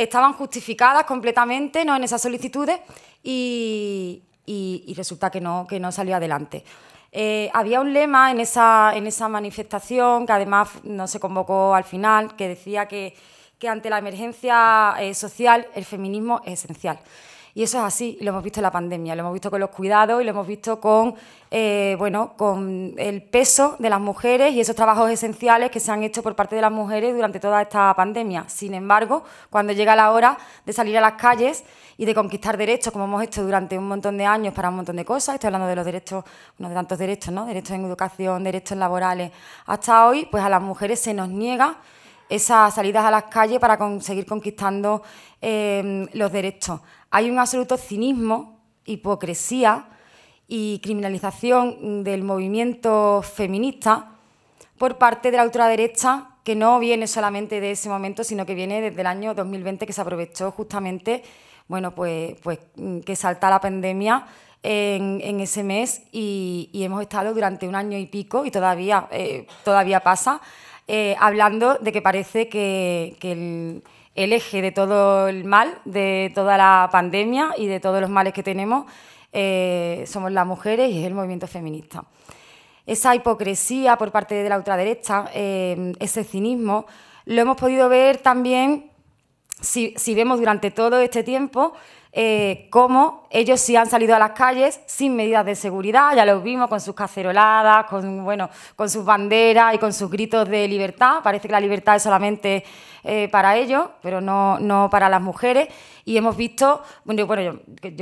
C: estaban justificadas completamente ¿no? en esas solicitudes y, y, resulta que no, salió adelante. Eh, había un lema en esa, manifestación que además no se convocó al final, que decía que, que ante la emergencia eh, social el feminismo es esencial. Y eso es así, lo hemos visto en la pandemia, lo hemos visto con los cuidados y lo hemos visto con, eh, bueno, con el peso de las mujeres y esos trabajos esenciales que se han hecho por parte de las mujeres durante toda esta pandemia. Sin embargo, cuando llega la hora de salir a las calles y de conquistar derechos, como hemos hecho durante un montón de años para un montón de cosas, estoy hablando de los derechos, uno de tantos derechos, ¿no? Derechos en educación, derechos laborales, hasta hoy, pues a las mujeres se nos niega esas salidas a las calles para conseguir conquistando eh, los derechos. Hay un absoluto cinismo, hipocresía y criminalización del movimiento feminista por parte de la ultraderecha que no viene solamente de ese momento, sino que viene desde el año 2020 que se aprovechó justamente, bueno, pues, pues que salta la pandemia en, ese mes y, hemos estado durante un año y pico y todavía, eh, todavía pasa, eh, hablando de que parece que el el eje de todo el mal, de toda la pandemia y de todos los males que tenemos, eh, somos las mujeres y es el movimiento feminista. Esa hipocresía por parte de la ultraderecha, eh, ese cinismo, lo hemos podido ver también si vemos durante todo este tiempo eh, cómo ellos sí han salido a las calles sin medidas de seguridad, ya los vimos con sus caceroladas, con, bueno, con sus banderas y con sus gritos de libertad. Parece que la libertad es solamente eh, para ellos, pero no, para las mujeres. Y hemos visto, bueno, yo,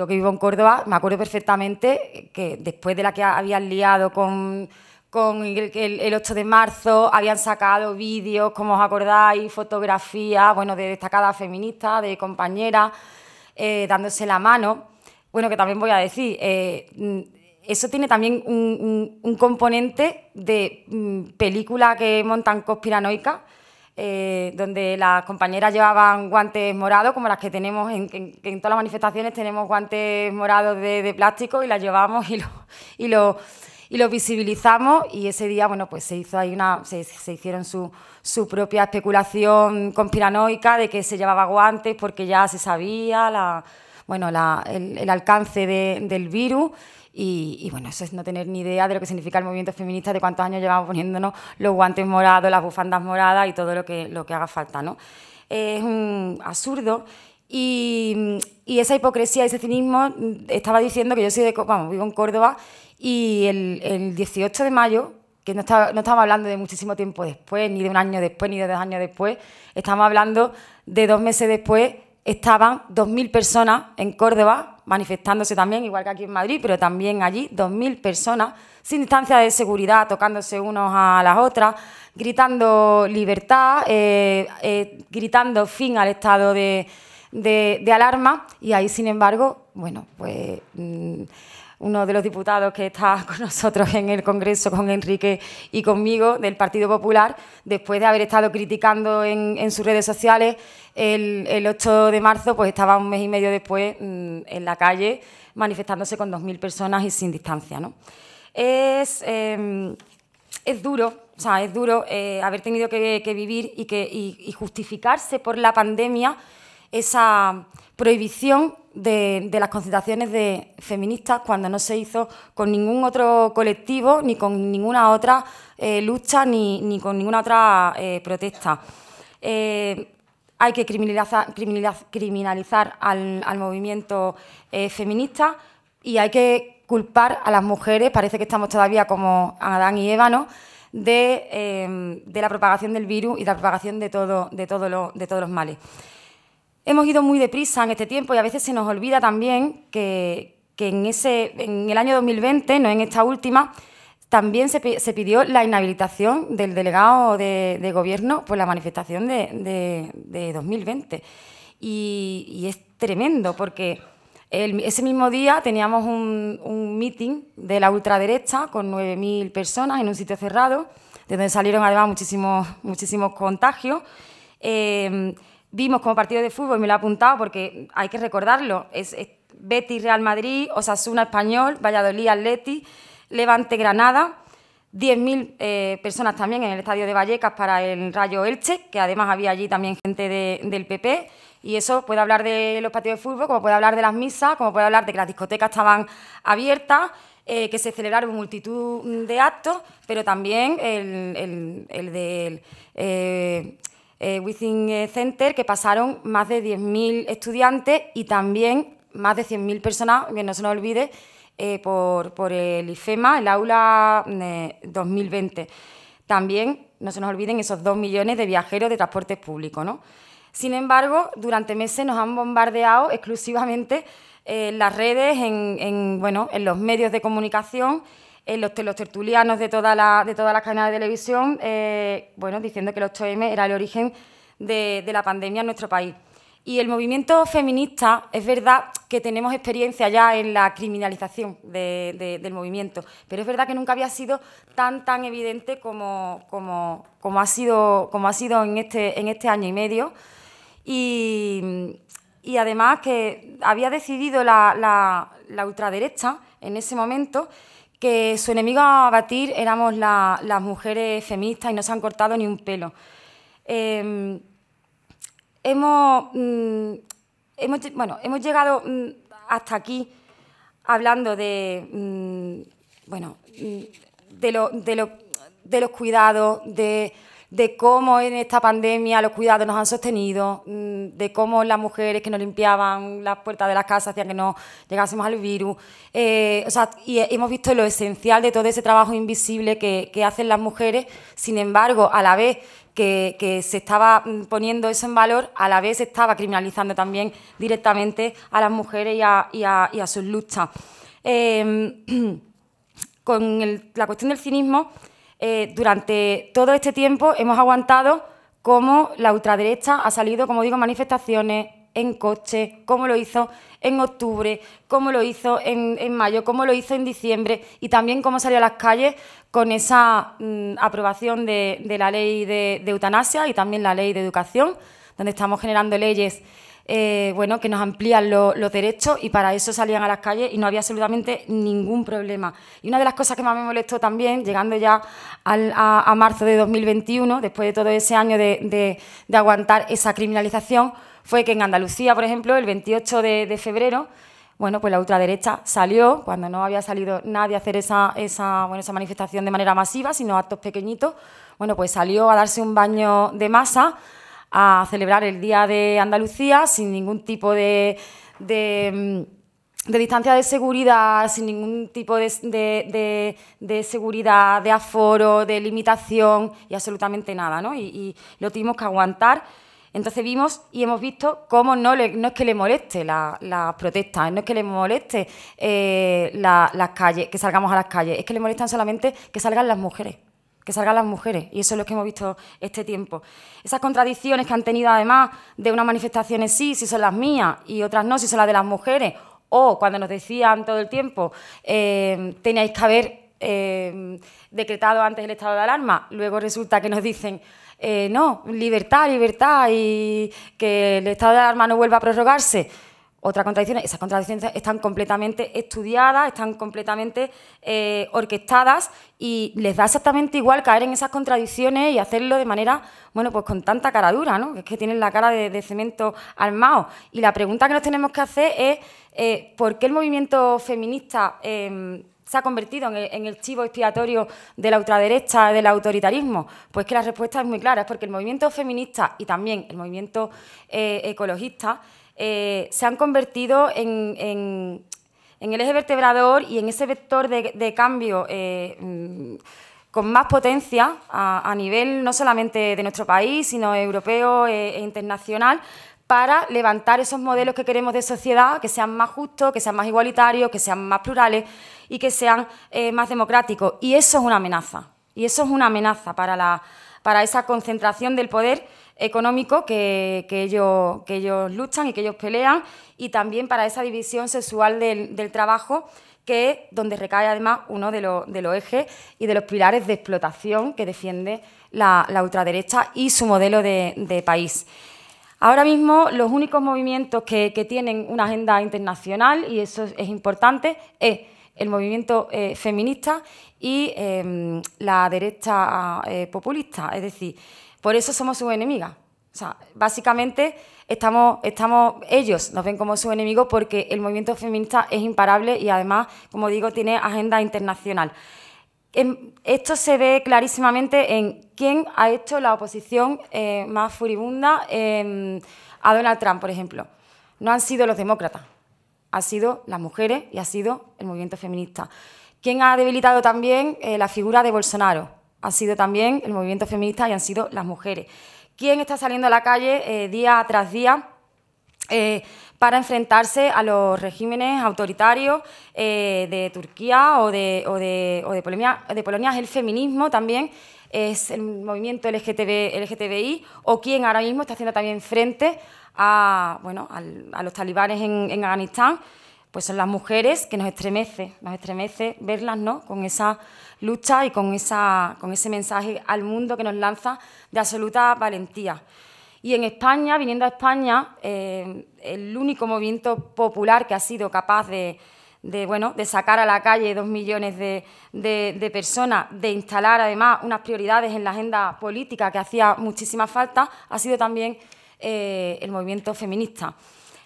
C: que vivo en Córdoba, me acuerdo perfectamente que después de la que habían liado con con el, 8 de marzo, habían sacado vídeos, como os acordáis, fotografías, bueno, de destacadas feministas, de compañeras. Eh, dándose la mano. Bueno, que también voy a decir, eh, mm, eso tiene también un, componente de mm, película que montan conspiranoica, eh, donde las compañeras llevaban guantes morados, como las que tenemos en, en, todas las manifestaciones, tenemos guantes morados de, plástico y las llevamos y lo, y, visibilizamos. Y ese día, bueno, pues se hizo ahí una. se, se hicieron su su propia especulación conspiranoica de que se llevaba guantes porque ya se sabía la, bueno, el, alcance del virus. Y, bueno, eso es no tener ni idea de lo que significa el movimiento feminista, de cuántos años llevamos poniéndonos los guantes morados, las bufandas moradas y todo lo que, lo que haga falta, ¿no? Es un absurdo y, esa hipocresía, ese cinismo, estaba diciendo que yo soy de, vivo en Córdoba y el 18 de mayo que no, estamos hablando de muchísimo tiempo después, ni de un año después, ni de dos años después, estamos hablando de dos meses después, estaban 2.000 personas en Córdoba manifestándose también, igual que aquí en Madrid, pero también allí, 2.000 personas sin distancia de seguridad, tocándose unos a las otras, gritando libertad, eh, eh, gritando fin al estado de, alarma, y ahí, sin embargo, bueno, pues... Mm, uno de los diputados que está [laughs] con nosotros en el Congreso, con Enrique y conmigo, del Partido Popular, después de haber estado criticando en, sus redes sociales el, 8 de marzo, pues estaba un mes y medio después mm, en la calle manifestándose con 2.000 personas y sin distancia. ¿no? Es, em, es duro, o sea, es duro eh, haber tenido que, vivir y, que, y justificarse por la pandemia esa prohibición de, las concentraciones de feministas cuando no se hizo con ningún otro colectivo, ni con ninguna otra eh, lucha, ni, con ninguna otra eh, protesta. Eh, hay que criminalizar, al, movimiento feminista y hay que culpar a las mujeres, parece que estamos todavía como Adán y no de, de la propagación del virus y de la propagación de, de todos los males hemos ido muy deprisa en este tiempo y a veces se nos olvida también que, en, ese, en el año 2020, no en esta última, también se, pidió la inhabilitación del delegado de, gobierno por la manifestación de, 2020. Y, es tremendo porque ese mismo día teníamos un, un meeting de la ultraderecha con 9.000 personas en un sitio cerrado, de donde salieron además muchísimos, muchísimos contagios. Eh, vimos como partido de fútbol, y me lo he apuntado porque hay que recordarlo, es, Betis Real Madrid, Osasuna Español, Valladolid Atleti, Levante Granada, 10.000 eh, personas también en el estadio de Vallecas para el Rayo Elche, que además había allí también gente del PP. Y eso puede hablar de los partidos de fútbol, como puede hablar de las misas, como puede hablar de que las discotecas estaban abiertas, eh, que se celebraron multitud de actos, pero también el, el, el del... Eh, eh, Within eh, Center, que pasaron más de 10.000 estudiantes y también más de 100.000 personas, que no se nos olvide, eh, por, el IFEMA, el aula 2020. Eh, también no se nos olviden esos 2 millones de viajeros de transporte público. Sin embargo, durante meses nos han bombardeado exclusivamente las redes, en, en, bueno, en los medios de comunicación ...en los, tertulianos de todas las de cadenas de televisión, eh, bueno, diciendo que el 8M era el origen de, la pandemia en nuestro país. Y el movimiento feminista, es verdad que tenemos experiencia ya en la criminalización del movimiento, pero es verdad que nunca había sido tan, tan evidente como, ha sido, como ha sido en, este, en este año y medio. Y, además que había decidido la ultraderecha en ese momento que su enemigo a batir éramos las mujeres feministas y no se han cortado ni un pelo. Em, hemos, mm, bueno, hemos llegado mm, hasta aquí hablando de, mm, bueno, de, lo, de los cuidados, de de cómo en esta pandemia los cuidados nos han sostenido, mm, de cómo las mujeres que nos limpiaban las puertas de las casas hacían que no llegásemos al virus. Eh, o sea, y hemos visto lo esencial de todo ese trabajo invisible que, hacen las mujeres. Sin embargo, a la vez que, se estaba mm, poniendo eso en valor, a la vez se estaba criminalizando también directamente a las mujeres y a, sus luchas. Eh, [clears throat] con la cuestión del cinismo eh, durante todo este tiempo hemos aguantado cómo la ultraderecha ha salido, como digo, manifestaciones en coche, cómo lo hizo en octubre, cómo lo hizo en, mayo, cómo lo hizo en diciembre y también cómo salió a las calles con esa mm, aprobación de, de, la ley de eutanasia y también la ley de educación, donde estamos generando leyes eh, bueno, que nos amplían los derechos y para eso salían a las calles y no había absolutamente ningún problema. Y una de las cosas que más me molestó también, llegando ya a, marzo de 2021, después de todo ese año de, aguantar esa criminalización, fue que en Andalucía, por ejemplo, el 28 de, febrero, bueno, pues la ultraderecha salió, cuando no había salido nadie a hacer esa, esa, bueno, esa manifestación de manera masiva, sino actos pequeñitos, bueno, pues salió a darse un baño de masa a celebrar el Día de Andalucía sin ningún tipo de, mm, distancia de seguridad, sin ningún tipo de, seguridad, de aforo, de limitación y absolutamente nada, ¿no? Y, lo tuvimos que aguantar. Entonces vimos y hemos visto cómo no, no es que le moleste las la protestas, no es que le moleste eh, las calles, que salgamos a las calles, es que le molestan solamente que salgan las mujeres que salgan las mujeres, y eso es lo que hemos visto este tiempo. Esas contradicciones que han tenido además de unas manifestaciones sí, si son las mías, y otras no, si son las de las mujeres, o cuando nos decían todo el tiempo, eh, teníais que haber eh, decretado antes el estado de alarma, luego resulta que nos dicen... Eh, no, libertad, libertad y que el estado de alarma no vuelva a prorrogarse. Otra contradicción, esas contradicciones están completamente estudiadas, están completamente eh, orquestadas y les da exactamente igual caer en esas contradicciones y hacerlo de manera, bueno, pues con tanta cara dura, ¿no? Es que tienen la cara de, cemento armado. Y la pregunta que nos tenemos que hacer es eh, ¿por qué el movimiento feminista... Em, se ha convertido en el, chivo expiatorio de la ultraderecha, del autoritarismo? Pues que la respuesta es muy clara, es porque el movimiento feminista y también el movimiento eh, ecologista eh, se han convertido en, en, el eje vertebrador y en ese vector de, cambio eh, mm, con más potencia a, nivel no solamente de nuestro país, sino europeo eh, e, internacional, para levantar esos modelos que queremos de sociedad, que sean más justos, que sean más igualitarios, que sean más plurales y que sean más democráticos. Y eso es una amenaza. Y eso es una amenaza para, la, para esa concentración del poder económico que, ellos, luchan y que ellos pelean, y también para esa división sexual del, trabajo, que es donde recae además uno de, los ejes y de los pilares de explotación que defiende la, ultraderecha y su modelo de, país. Ahora mismo los únicos movimientos que, tienen una agenda internacional, y eso es importante, es el movimiento eh, feminista y em, la derecha eh, populista. Es decir, por eso somos su enemigas. básicamente estamos, estamos, ellos nos ven como su enemigo porque el movimiento feminista es imparable y además, como digo, tiene agenda internacional. Em, esto se ve clarísimamente en quién ha hecho la oposición eh, más furibunda em, a Donald Trump, por ejemplo. No han sido los demócratas, han sido las mujeres y ha sido el movimiento feminista. ¿Quién ha debilitado también eh, la figura de Bolsonaro? han sido también el movimiento feminista y han sido las mujeres. ¿Quién está saliendo a la calle eh, día tras día? Eh, para enfrentarse a los regímenes autoritarios eh, de Turquía o de, o de, Polonia, es El feminismo también es el movimiento LGTBI o quien ahora mismo está haciendo también frente a, bueno, a los talibanes en, en, Afganistán, pues son las mujeres que nos estremece, nos estremece verlas ¿no? con esa lucha y con, esa, con ese mensaje al mundo que nos lanza de absoluta valentía. Y en España, viniendo a España, eh, el único movimiento popular que ha sido capaz de, bueno, de sacar a la calle dos millones de, personas, de instalar además unas prioridades en la agenda política que hacía muchísima falta, ha sido también eh, el movimiento feminista.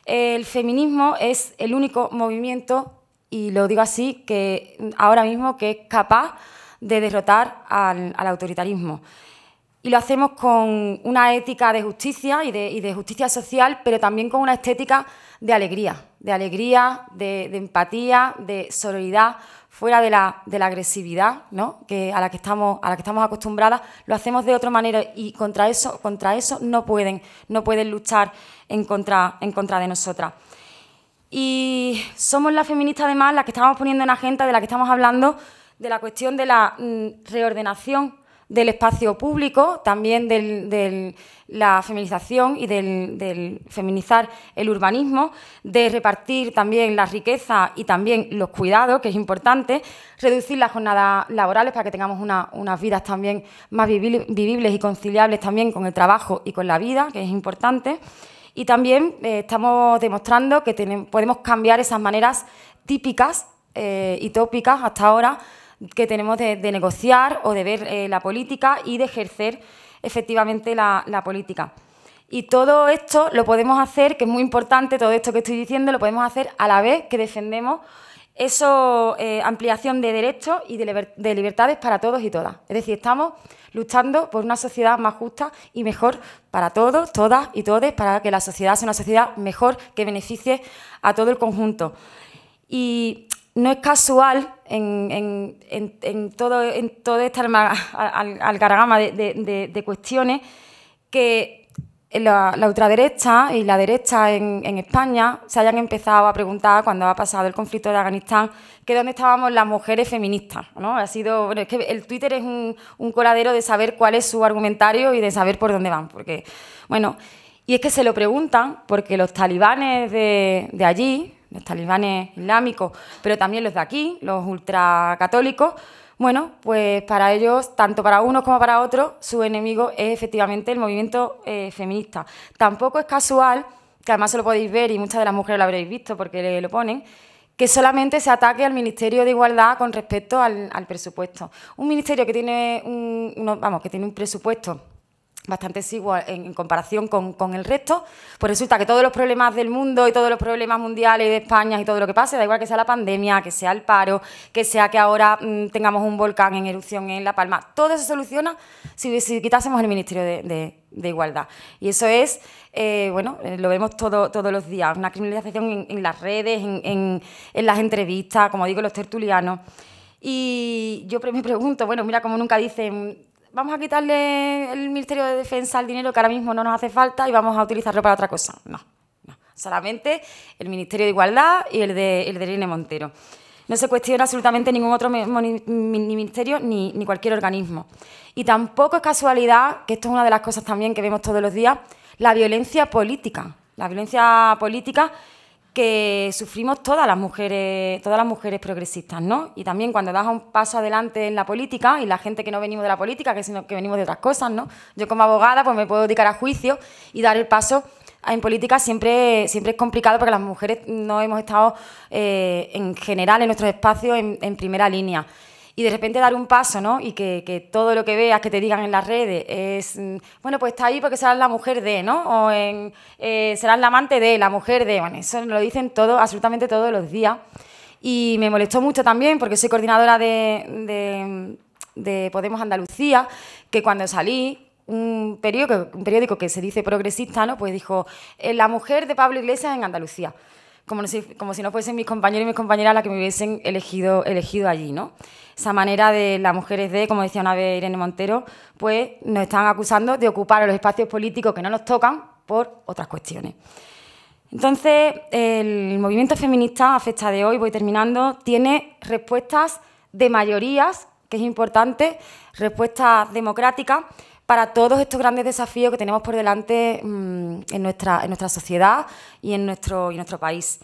C: El feminismo es el único movimiento y lo digo así, que ahora mismo que es capaz de derrotar al, autoritarismo. Y lo hacemos con una ética de justicia y de, justicia social, pero también con una estética de alegría, de alegría, de, empatía, de solidaridad, fuera de la, agresividad ¿no? que a, la que estamos, acostumbradas, lo hacemos de otra manera y contra eso, contra eso no, pueden, no pueden luchar en contra de nosotras. Y somos las feministas, además, las que estamos poniendo en agenda, de las que estamos hablando, de la cuestión de la mm, reordenación del espacio público, también de la feminización y del, feminizar el urbanismo, de repartir también la riqueza y también los cuidados, que es importante, reducir las jornadas laborales para que tengamos unas vidas también más vivibles y conciliables también con el trabajo y con la vida, que es importante y también eh, estamos demostrando que podemos cambiar esas maneras típicas eh, y tópicas hasta ahora que tenemos de, negociar o de ver eh, la política y de ejercer efectivamente la política. Y todo esto lo podemos hacer, que es muy importante, todo esto que estoy diciendo, lo podemos hacer a la vez que defendemos eso eh, ampliación de derechos y de, libertades para todos y todas. Es decir, estamos luchando por una sociedad más justa y mejor para todos, todas y todes, para que la sociedad sea una sociedad mejor que beneficie a todo el conjunto. Y no es casual en, en, en, todo, en de cuestiones que la, ultraderecha y la derecha en, España se hayan empezado a preguntar cuando ha pasado el conflicto de Afganistán que dónde estábamos las mujeres feministas. ¿no? Ha sido, bueno, es que el Twitter es un, un, coladero de saber cuál es su argumentario y de saber por dónde van. Porque, bueno, y es que se lo preguntan porque los talibanes de, de allí, los talibanes islámicos, pero también los de aquí, los ultracatólicos, bueno, pues para ellos, tanto para unos como para otros, su enemigo es efectivamente el movimiento eh, feminista. Tampoco es casual, que además se lo podéis ver y muchas de las mujeres lo habréis visto porque lo ponen, que solamente se ataque al Ministerio de Igualdad con respecto al, presupuesto. Un ministerio que tiene un, vamos, que tiene un presupuesto bastante igual en, comparación con, el resto, pues resulta que todos los problemas del mundo y todos los problemas mundiales de España y todo lo que pase, da igual que sea la pandemia, que sea el paro, que sea que ahora mm, tengamos un volcán en erupción en La Palma, todo se soluciona si, quitásemos el Ministerio de, Igualdad. Y eso es, eh, bueno, eh, lo vemos todos los días, una criminalización en, las redes, en, en las entrevistas, como digo, los tertulianos. Y yo me pregunto, bueno, mira, como nunca dicen vamos a quitarle el Ministerio de Defensa el dinero que ahora mismo no nos hace falta y vamos a utilizarlo para otra cosa. No, no. Solamente el Ministerio de Igualdad y el de, el Irene Montero. No se cuestiona absolutamente ningún otro ministerio ni, ni cualquier organismo. Y tampoco es casualidad, que esto es una de las cosas también que vemos todos los días, la violencia política. La violencia política que sufrimos todas las mujeres, todas las mujeres progresistas, ¿no? Y también cuando das un paso adelante en la política y la gente que no venimos de la política, que sino que venimos de otras cosas, ¿no? Yo como abogada pues me puedo dedicar a juicio y dar el paso en política siempre, siempre es complicado porque las mujeres no hemos estado eh, en general en nuestros espacios en, en primera línea y de repente dar un paso, ¿no? Y que, todo lo que veas que te digan en las redes es, mm, bueno, pues está ahí porque serás la mujer de, ¿no? O en, eh, serás la amante de, la mujer de, bueno, eso lo dicen todo, absolutamente todos los días. Y me molestó mucho también porque soy coordinadora de, de, de Podemos Andalucía, que cuando salí un periódico, un periódico que se dice progresista, ¿no? Pues dijo, eh, la mujer de Pablo Iglesias en Andalucía. Como si, como si no fuesen mis compañeros y mis compañeras las que me hubiesen elegido, elegido allí, ¿no? esa manera de las mujeres de, como decía una vez Irene Montero, pues nos están acusando de ocupar los espacios políticos que no nos tocan por otras cuestiones. Entonces, el movimiento feminista a fecha de hoy, voy terminando, tiene respuestas de mayorías, que es importante, respuestas democráticas para todos estos grandes desafíos que tenemos por delante mm, en, nuestra, sociedad y en nuestro, y en nuestro país.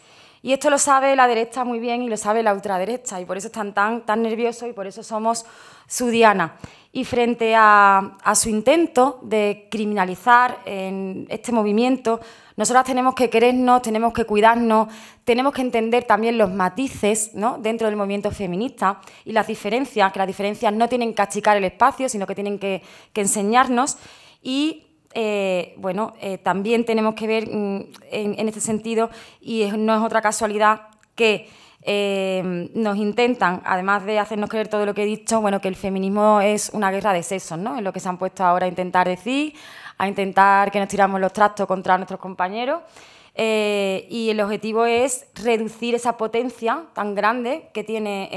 C: Y esto lo sabe la derecha muy bien y lo sabe la ultraderecha, y por eso están tan, tan nerviosos y por eso somos su diana. Y frente a, su intento de criminalizar en este movimiento, nosotras tenemos que querernos, tenemos que cuidarnos, tenemos que entender también los matices dentro del movimiento feminista y las diferencias, que las diferencias no tienen que achicar el espacio, sino que tienen que, que enseñarnos. Y eh, bueno, eh, también tenemos que ver mm, en, este sentido y no es otra casualidad que em, nos intentan, además de hacernos creer todo lo que he dicho, bueno, que el feminismo es una guerra de sexos, ¿no? Es lo que se han puesto ahora a intentar decir, a intentar que nos tiramos los trastos contra nuestros compañeros. Eh, y el objetivo es reducir esa potencia tan grande que tiene,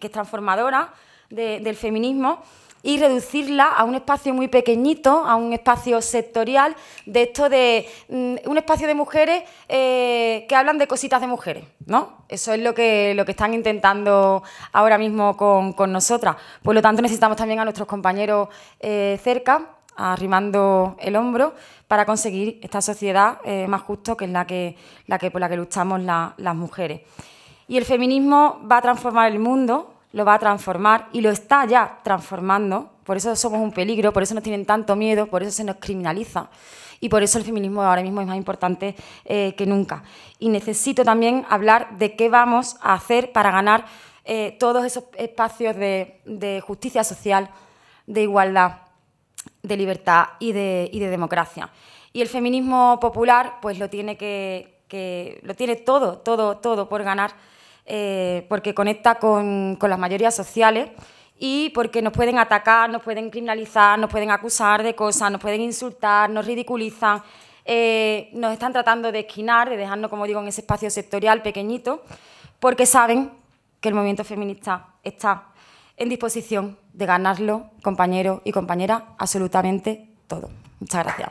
C: que es transformadora, del feminismo y reducirla a un espacio muy pequeñito, a un espacio sectorial, de esto de mm, un espacio de mujeres eh, que hablan de cositas de mujeres, ¿no? Eso es lo que, lo que están intentando ahora mismo con, nosotras. Por lo tanto, necesitamos también a nuestros compañeros eh, cerca, arrimando el hombro, para conseguir esta sociedad eh, más justa que es la que, la que por la que luchamos las mujeres. Y el feminismo va a transformar el mundo, lo va a transformar y lo está ya transformando. Por eso somos un peligro, por eso nos tienen tanto miedo, por eso se nos criminaliza. Y por eso el feminismo ahora mismo es más importante eh, que nunca. Y necesito también hablar de qué vamos a hacer para ganar eh, todos esos espacios de, justicia social, de igualdad, de libertad y de, democracia. Y el feminismo popular pues lo tiene que lo tiene todo, todo, todo por ganar eh, porque conecta con, las mayorías sociales y porque nos pueden atacar, nos pueden criminalizar, nos pueden acusar de cosas, nos pueden insultar, nos ridiculizan, eh, nos están tratando de esquinar, de dejarnos, como digo, en ese espacio sectorial pequeñito, porque saben que el movimiento feminista está en disposición de ganarlo, compañeros y compañeras, absolutamente todo. Muchas gracias.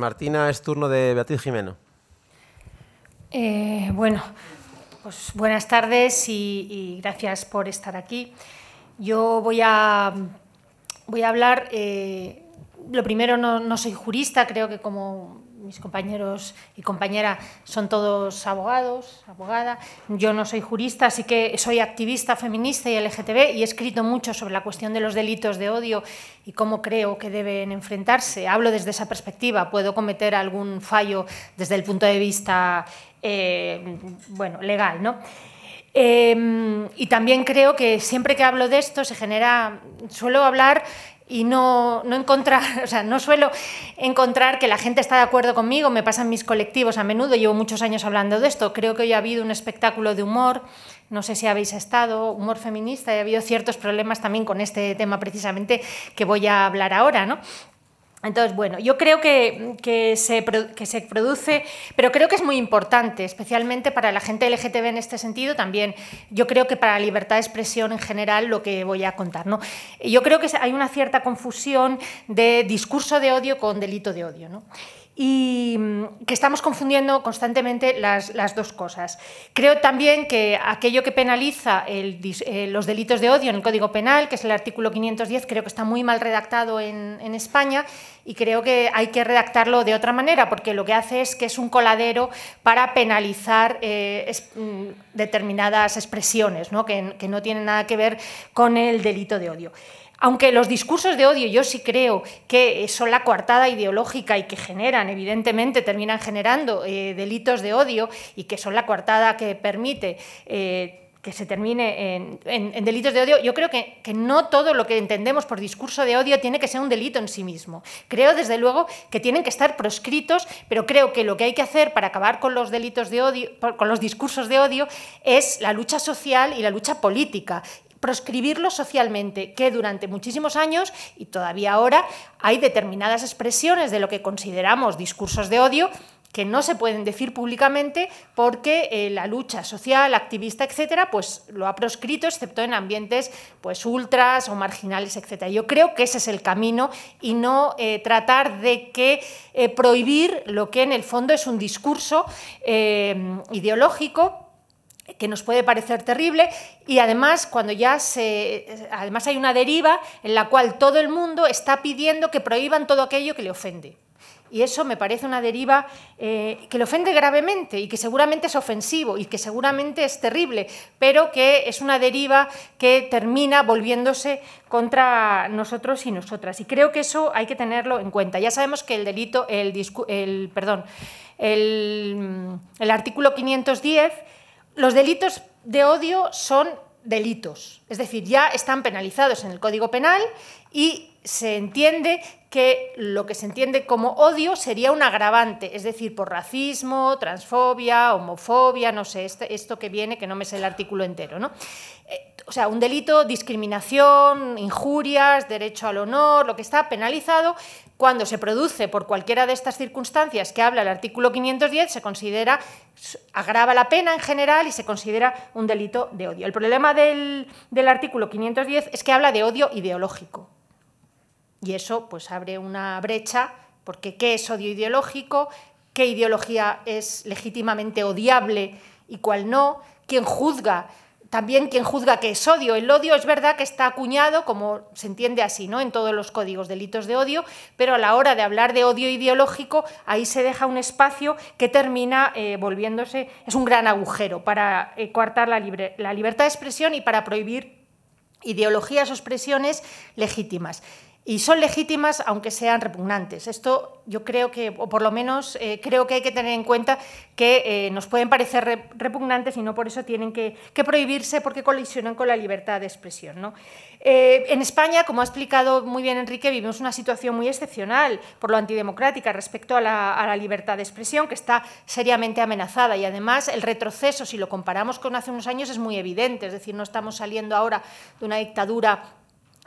A: Martina, es turno de Beatriz Jimeno.
D: Eh, bueno, pues buenas tardes y, gracias por estar aquí. Yo voy a, voy a hablar, eh, lo primero no soy jurista, creo que como mis compañeros y compañera son todos abogados, abogada. Yo no soy jurista, así que soy activista feminista y LGTB y he escrito mucho sobre la cuestión de los delitos de odio y cómo creo que deben enfrentarse. Hablo desde esa perspectiva, puedo cometer algún fallo desde el punto de vista eh, bueno, legal, ¿no? Em, y también creo que siempre que hablo de esto se genera, suelo hablar y no, encontrar, [laughs] o sea, no suelo encontrar que la gente está de acuerdo conmigo, me pasan mis colectivos a menudo, llevo muchos años hablando de esto, creo que hoy ha habido un espectáculo de humor, no sé si habéis estado, humor feminista, y ha habido ciertos problemas también con este tema precisamente que voy a hablar ahora, ¿no? Entonces, bueno, yo creo que, se, se, produce, pero creo que es muy importante, especialmente para la gente LGTB en este sentido, también yo creo que para la libertad de expresión en general lo que voy a contar. ¿no? Yo creo que hay una cierta confusión de discurso de odio con delito de odio. ¿no? y mm, que estamos confundiendo constantemente las, dos cosas. Creo también que aquello que penaliza eh, los delitos de odio en el Código Penal, que es el artículo 510, creo que está muy mal redactado en, España y creo que hay que redactarlo de otra manera, porque lo que hace es que es un coladero para penalizar eh, mm, determinadas expresiones que no tienen nada que ver con el delito de odio aunque los discursos de odio yo sí creo que son la coartada ideológica y que generan, evidentemente, terminan generando eh, delitos de odio y que son la coartada que permite... Eh, que se termine en, delitos de odio, yo creo que, que, no todo lo que entendemos por discurso de odio tiene que ser un delito en sí mismo. Creo, desde luego, que tienen que estar proscritos, pero creo que lo que hay que hacer para acabar con los delitos de odio, con los discursos de odio, es la lucha social y la lucha política proscribirlo socialmente, que durante muchísimos años y todavía ahora hay determinadas expresiones de lo que consideramos discursos de odio que no se pueden decir públicamente porque eh, la lucha social, activista, etcétera, pues lo ha proscrito, excepto en ambientes pues ultras o marginales, etcétera. Yo creo que ese es el camino y no eh, tratar de que eh, prohibir lo que en el fondo es un discurso ideológico que nos puede parecer terrible y además cuando ya se además hay una deriva en la cual todo el mundo está pidiendo que prohíban todo aquello que le ofende. Y eso me parece una deriva eh, que le ofende gravemente y que seguramente es ofensivo y que seguramente es terrible, pero que es una deriva que termina volviéndose contra nosotros y nosotras. Y creo que eso hay que tenerlo en cuenta. Ya sabemos que el delito, el, perdón, el, el artículo 510 los delitos de odio son delitos, es decir, ya están penalizados en el Código Penal y se entiende que lo que se entiende como odio sería un agravante, es decir, por racismo, transfobia, homofobia, no sé, este, esto que viene, que no me sé el artículo entero, ¿no? Eh, o sea, un delito, discriminación, injurias, derecho al honor, lo que está penalizado, cuando se produce por cualquiera de estas circunstancias que habla el artículo 510, se considera, agrava la pena en general y se considera un delito de odio. El problema del, artículo 510 es que habla de odio ideológico. Y eso pues abre una brecha, porque ¿qué es odio ideológico? ¿Qué ideología es legítimamente odiable y cuál no? ¿Quién juzga también quien juzga que es odio. El odio es verdad que está acuñado, como se entiende así, ¿no? En todos los códigos, delitos de odio, pero a la hora de hablar de odio ideológico, ahí se deja un espacio que termina eh, volviéndose, es un gran agujero para eh, coartar la, la libertad de expresión y para prohibir ideologías o expresiones legítimas y son legítimas aunque sean repugnantes. Esto yo creo que, o por lo menos eh, creo que hay que tener en cuenta que eh, nos pueden parecer repugnantes y no por eso tienen que, prohibirse porque colisionan con la libertad de expresión. ¿no? Eh, en España, como ha explicado muy bien Enrique, vivimos una situación muy excepcional por lo antidemocrática respecto a la, a la libertad de expresión que está seriamente amenazada y además el retroceso, si lo comparamos con hace unos años, es muy evidente. Es decir, no estamos saliendo ahora de una dictadura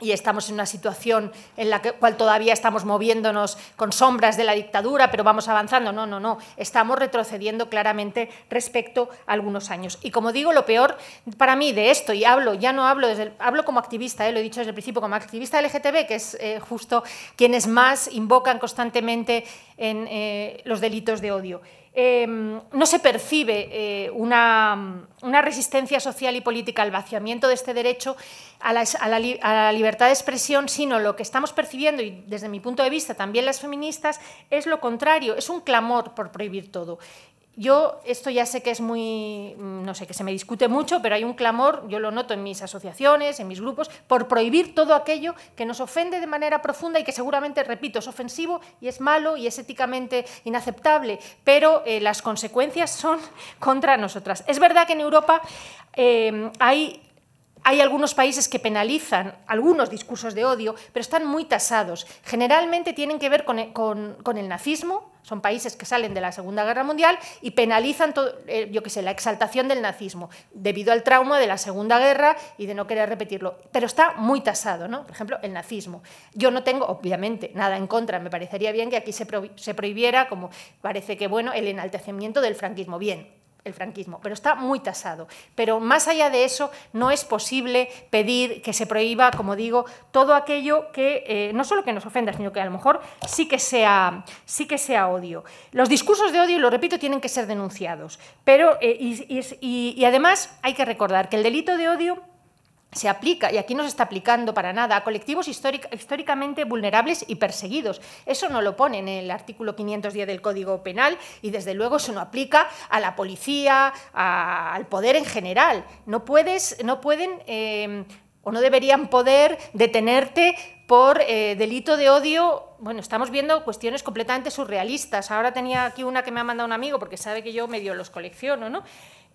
D: y estamos en una situación en la cual todavía estamos moviéndonos con sombras de la dictadura, pero vamos avanzando. No, no, no. Estamos retrocediendo claramente respecto a algunos años. Y como digo, lo peor para mí de esto, y hablo, ya no hablo, desde hablo como activista, eh, lo he dicho desde el principio, como activista LGTB, que es eh, justo quienes más invocan constantemente en eh, los delitos de odio. Em, no se percibe eh, una, resistencia social y política al vaciamiento de este derecho a la, libertad de expresión, sino lo que estamos percibiendo, y desde mi punto de vista también las feministas, es lo contrario, es un clamor por prohibir todo. Yo, esto ya sé que es muy, mm, no sé, que se me discute mucho, pero hay un clamor, yo lo noto en mis asociaciones, en mis grupos, por prohibir todo aquello que nos ofende de manera profunda y que seguramente, repito, es ofensivo y es malo y es éticamente inaceptable, pero eh, las consecuencias son [laughs] contra nosotras. Es verdad que en Europa eh, hay hay algunos países que penalizan algunos discursos de odio, pero están muy tasados. Generalmente tienen que ver con, e, el nazismo, son países que salen de la Segunda Guerra Mundial y penalizan, eh, yo sé, la exaltación del nazismo debido al trauma de la Segunda Guerra y de no querer repetirlo. Pero está muy tasado, ¿no? Por ejemplo, el nazismo. Yo no tengo, obviamente, nada en contra. Me parecería bien que aquí se, se prohibiera, como parece que, bueno, el enaltecimiento del franquismo. Bien, el franquismo, pero está muy tasado. Pero más allá de eso, no es posible pedir que se prohíba, como digo, todo aquello que eh, no solo que nos ofenda, sino que a lo mejor sí que, sea, sí que sea odio. Los discursos de odio, lo repito, tienen que ser denunciados. Pero, eh, y además hay que recordar que el delito de odio se aplica, y aquí no se está aplicando para nada, a colectivos históricamente vulnerables y perseguidos. Eso no lo pone en el artículo 510 del Código Penal y desde luego eso no aplica a la policía, al poder en general. No, puedes, no pueden em, o no deberían poder detenerte por eh, delito de odio. Bueno, estamos viendo cuestiones completamente surrealistas. Ahora tenía aquí una que me ha mandado un amigo porque sabe que yo medio los colecciono, ¿no?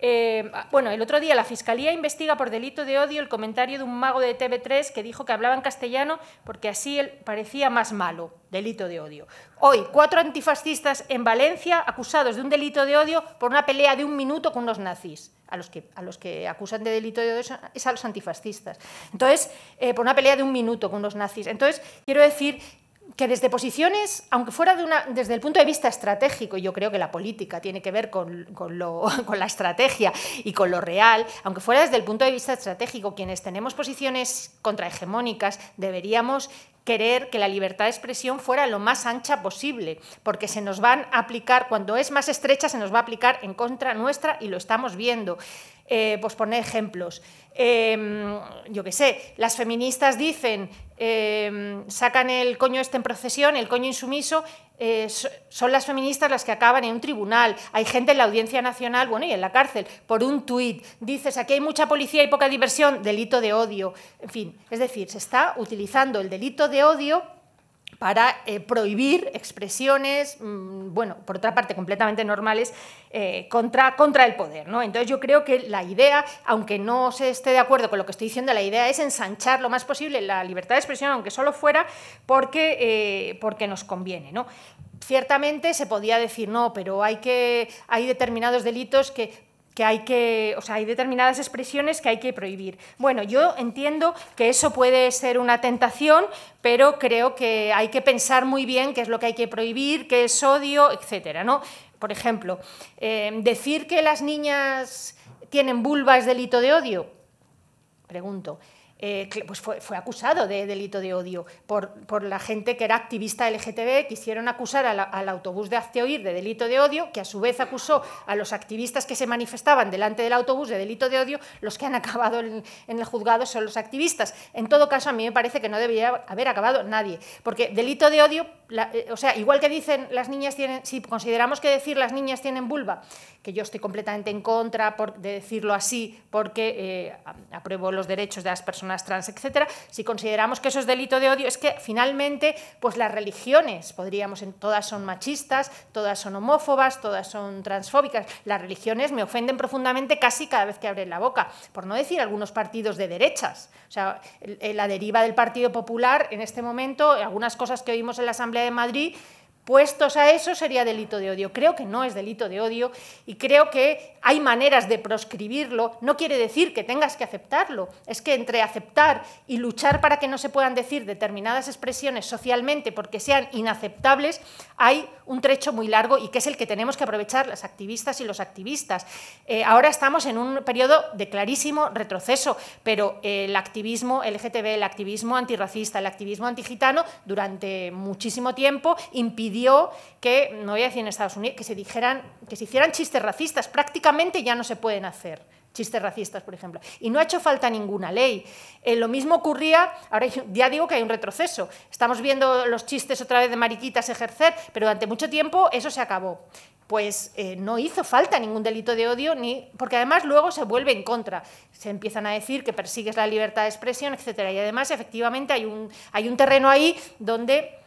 D: Eh, ah, bueno, el otro día la Fiscalía investiga por delito de odio el comentario de un mago de TV3 que dijo que hablaba en castellano porque así parecía más malo, delito de odio. Hoy, cuatro antifascistas en Valencia acusados de un delito de odio por una pelea de un minuto con los nazis. A los que, acusan de delito de odio es a los antifascistas. Entonces, eh, por una pelea de un minuto con los nazis. Entonces, quiero decir que desde posiciones, aunque fuera de una, desde el punto de vista estratégico, yo creo que la política tiene que ver con, [laughs] con, la estrategia y con lo real, aunque fuera desde el punto de vista estratégico, quienes tenemos posiciones contrahegemónicas, deberíamos querer que la libertad de expresión fuera lo más ancha posible, porque se nos van a aplicar, cuando es más estrecha, se nos va a aplicar en contra nuestra y lo estamos viendo. Eh, pues poner ejemplos. Em, yo qué sé, las feministas dicen, em, sacan el coño este en procesión, el coño insumiso, eh, son las feministas las que acaban en un tribunal, hay gente en la Audiencia Nacional, bueno, y en la cárcel, por un tuit, dices, aquí hay mucha policía y poca diversión, delito de odio, en fin, es decir, se está utilizando el delito de odio para eh, prohibir expresiones, mm, bueno, por otra parte, completamente normales eh, contra, contra el poder. ¿no? Entonces yo creo que la idea, aunque no se esté de acuerdo con lo que estoy diciendo, la idea es ensanchar lo más posible la libertad de expresión, aunque solo fuera porque, eh, porque nos conviene. ¿no? ciertamente se podía decir no, pero hay que hay determinados delitos que que hay que, o sea, hay determinadas expresiones que hay que prohibir. Bueno, yo entiendo que eso puede ser una tentación, pero creo que hay que pensar muy bien qué es lo que hay que prohibir, qué es odio, etcétera, ¿no? Por ejemplo, eh, decir que las niñas tienen vulva es delito de odio, pregunto. Eh, pues fue, acusado de delito de odio por, por, la gente que era activista LGTB, quisieron acusar al autobús de Azteoir de delito de odio, que a su vez acusó a los activistas que se manifestaban delante del autobús de delito de odio, los que han [laughs] acabado en, el juzgado son los activistas. En todo caso, a mí me parece que no debería haber acabado nadie, porque delito de odio, eh, o sea, igual que dicen las niñas tienen, si consideramos que decir las niñas tienen vulva, que yo estoy completamente en contra de decirlo así, porque eh, apruebo los derechos de las personas trans, etcétera, si consideramos que eso es delito de odio, es que finalmente pues las religiones, podríamos, todas son machistas, todas son homófobas, todas son transfóbicas, las religiones me ofenden profundamente casi cada vez que abren la boca, por no decir algunos partidos de derechas. O sea, la deriva del Partido Popular en este momento, algunas cosas que oímos en la Asamblea de Madrid, ...puestos a eso sería delito de odio. Creo que no es delito de odio y creo que hay maneras de proscribirlo. No quiere decir que tengas que aceptarlo. Es que entre aceptar y luchar para que no se puedan decir determinadas expresiones socialmente porque sean inaceptables, hay un trecho muy largo y que es el que tenemos que aprovechar las activistas y los activistas. Eh, ahora estamos en un periodo de clarísimo retroceso, pero eh, el activismo LGTB, el activismo antirracista, el activismo antigitano, durante muchísimo tiempo impidió que, no voy decir en Estados Unidos, que se dijeran, que se hicieran chistes racistas, prácticamente ya no se pueden hacer chistes racistas, por ejemplo. Y no ha hecho falta ninguna ley. Eh, lo mismo ocurría, ahora ya digo que hay un retroceso, estamos viendo los chistes otra vez de mariquitas ejercer, pero durante mucho tiempo eso se acabó. Pues eh, no hizo falta ningún delito de odio, ni, porque además luego se vuelve en contra. Se empiezan a decir que persigues la libertad de expresión, etcétera... Y además, efectivamente, hay un, hay un terreno ahí donde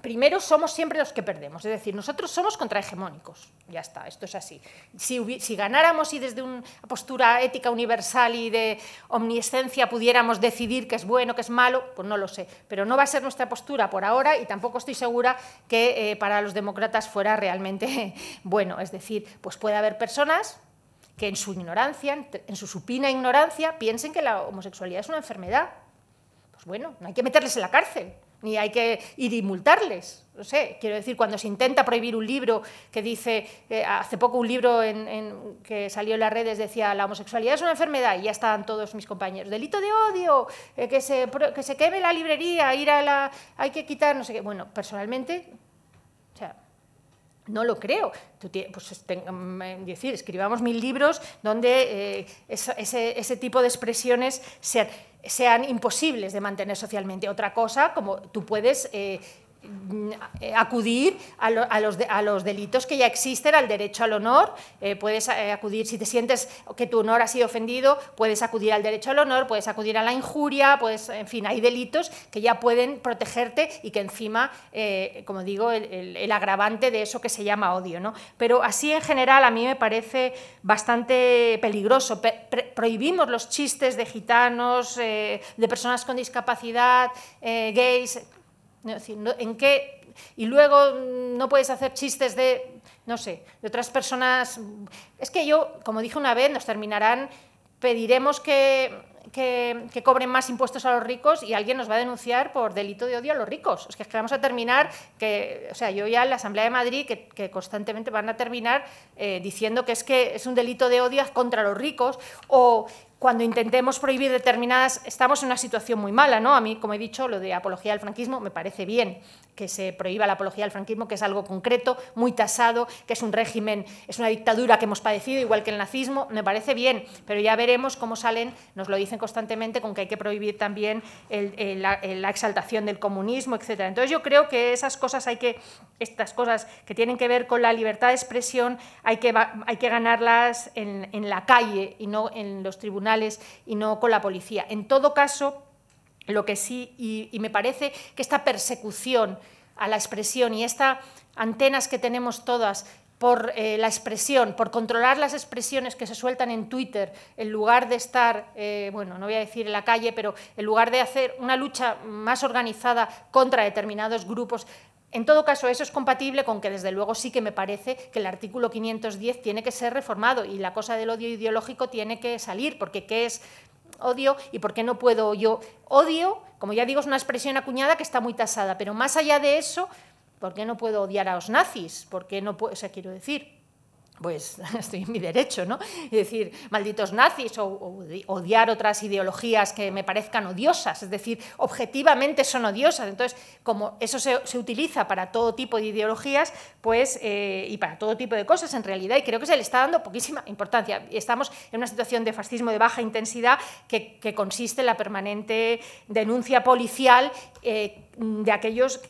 D: primero somos siempre los que perdemos, es decir, nosotros somos contrahegemónicos, ya está, esto es así. Si, ganáramos y desde una postura ética universal y de omnisencia pudiéramos decidir qué es bueno, qué es malo, pues no lo sé, pero no va a ser nuestra postura por ahora y tampoco estoy segura que eh, para los demócratas fuera realmente [laughs] bueno, es decir, pues puede haber personas que en su ignorancia, en su supina ignorancia, piensen que la homosexualidad es una enfermedad. Pues bueno, no hay que meterles en la cárcel, ni hay que ir y multarles. No sé, quiero decir, cuando se intenta prohibir un libro que dice, eh, hace poco un libro en, que salió en las redes decía la homosexualidad es una enfermedad y ya estaban todos mis compañeros, delito de odio, eh, que, se, que se queme la librería, ir a la, hay que quitar, no sé qué. Bueno, personalmente, no lo creo. Pues, mm, decir, escribamos mil libros donde eh, ese, ese, tipo de expresiones sean sean imposibles de mantener socialmente. Otra cosa, como tú puedes eh, acudir a, los a, los, delitos que ya existen, al derecho al honor, eh, puedes eh, acudir, si te sientes que tu honor ha sido ofendido, puedes acudir al derecho al honor, puedes acudir a la injuria, pues en fin, hay delitos que ya pueden protegerte y que encima, eh, como digo, el, agravante de eso que se llama odio. ¿no? Pero así en general a mí me parece bastante peligroso. prohibimos los chistes de gitanos, de personas con discapacidad, gays ¿En qué? Y luego mm, no puedes hacer chistes de, no sé, de otras personas. Es que yo, como dije una vez, nos terminarán, pediremos que, cobren más impuestos a los ricos y alguien nos va a denunciar por delito de odio a los ricos. Es que, vamos a terminar, que, o sea, yo ya en la Asamblea de Madrid, que, constantemente van a terminar eh, diciendo que es que es un delito de odio contra los ricos o cuando intentemos prohibir determinadas, estamos en una situación muy mala, ¿no? A mí, como he dicho, lo de apología al franquismo me parece bien que se prohíba la apología al franquismo, que es algo concreto, muy tasado, que es un régimen, es una dictadura que hemos padecido, igual que el nazismo, me parece bien, pero ya veremos cómo salen, nos lo dicen constantemente, con que hay que prohibir también la, exaltación del comunismo, etc. Entonces yo creo que esas cosas hay que, estas cosas que tienen que ver con la libertad de expresión, hay que, hay que ganarlas en la calle y no en los tribunales y no con la policía. En todo caso, lo que sí, y, me parece que esta persecución a la expresión y estas antenas que tenemos todas por eh, la expresión, por controlar las expresiones que se sueltan en Twitter, en lugar de estar, eh, bueno, no voy a decir en la calle, pero en lugar de hacer una lucha más organizada contra determinados grupos, en todo caso, eso es compatible con que, desde luego, sí que me parece que el artículo 510 tiene que ser reformado y la cosa del odio ideológico tiene que salir, porque ¿qué es odio y por qué no puedo yo? Odio, como ya digo, es una expresión acuñada que está muy tasada, pero más allá de eso, ¿por qué no puedo odiar a los nazis? ¿Por qué no puedo, o sea, quiero decir, pues [laughs] estoy en mi derecho, ¿no? Es decir, malditos nazis o, odiar otras ideologías que me parezcan odiosas, es decir, objetivamente son odiosas. Entonces, como eso se, utiliza para todo tipo de ideologías, pues, eh, y para todo tipo de cosas en realidad, y creo que se le está dando poquísima importancia. Estamos en una situación de fascismo de baja intensidad que, consiste en la permanente denuncia policial eh, de aquellos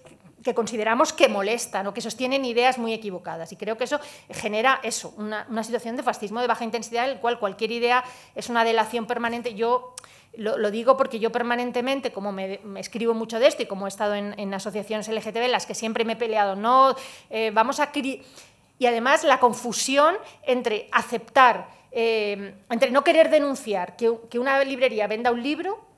D: que consideramos que molestan o que sostienen ideas muy equivocadas. Y creo que eso genera eso, una, situación de fascismo de baja intensidad en el cual cualquier idea es una delación permanente. Yo lo, digo porque yo permanentemente, como me, escribo mucho de esto y como he estado en, asociaciones LGTB, en las que siempre me he peleado, no, eh, vamos a... Y además la confusión entre aceptar, eh, entre no querer denunciar que una librería venda un libro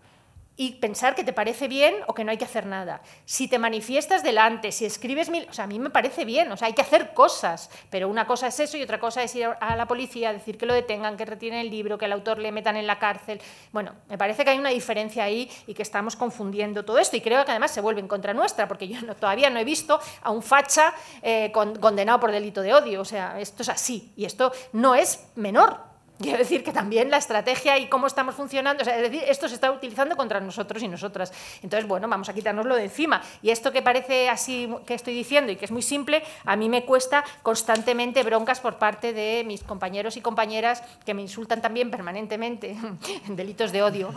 D: y pensar que te parece bien o que no hay que hacer nada. Si te manifiestas delante, si escribes mil... O sea, a mí me parece bien, o sea, hay que hacer cosas, pero una cosa es eso y otra cosa es ir a la policía, decir que lo detengan, que retienen el libro, que al autor le metan en la cárcel. Bueno, me parece que hay una diferencia ahí y que estamos confundiendo todo esto y creo que además se vuelve en contra nuestra, porque yo todavía no he visto a un facha eh, condenado por delito de odio. O sea, esto es así y esto no es menor, Quiero decir que también la estrategia y cómo estamos funcionando, es decir, esto se está utilizando contra nosotros y nosotras. Entonces, bueno, vamos a lo de encima. Y esto que parece así que estoy diciendo y que es muy simple, a mí me cuesta constantemente broncas por parte de mis compañeros y compañeras que me insultan también permanentemente, en delitos de odio,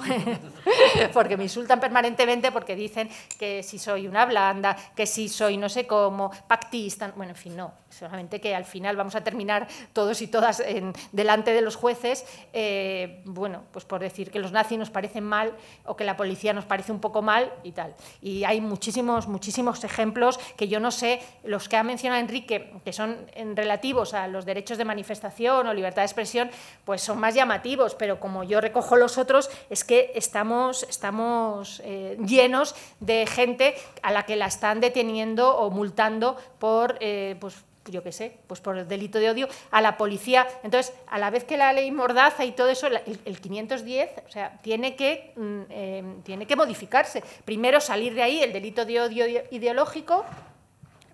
D: [laughs] porque me insultan permanentemente porque dicen que si soy una blanda, que si soy no sé cómo, pactista, bueno, en fin, no solamente que al final vamos a terminar todos y todas delante de los jueces, eh, bueno, pues por decir que los nazis nos parecen mal o que la policía nos parece un poco mal y tal. Y hay muchísimos, muchísimos ejemplos que yo no sé, los que ha mencionado Enrique, que son en relativos a los derechos de manifestación o libertad de expresión, pues son más llamativos, pero como yo recojo los otros, es que estamos, estamos eh, llenos de gente a la que la están deteniendo o multando por, eh, pues, yo qué sé, pues por el delito de odio, a la policía. Entonces, a la vez que la ley Mordaza y todo eso, el, 510, o sea, tiene que, mm, em, tiene que modificarse. Primero salir de ahí el delito de odio ideológico,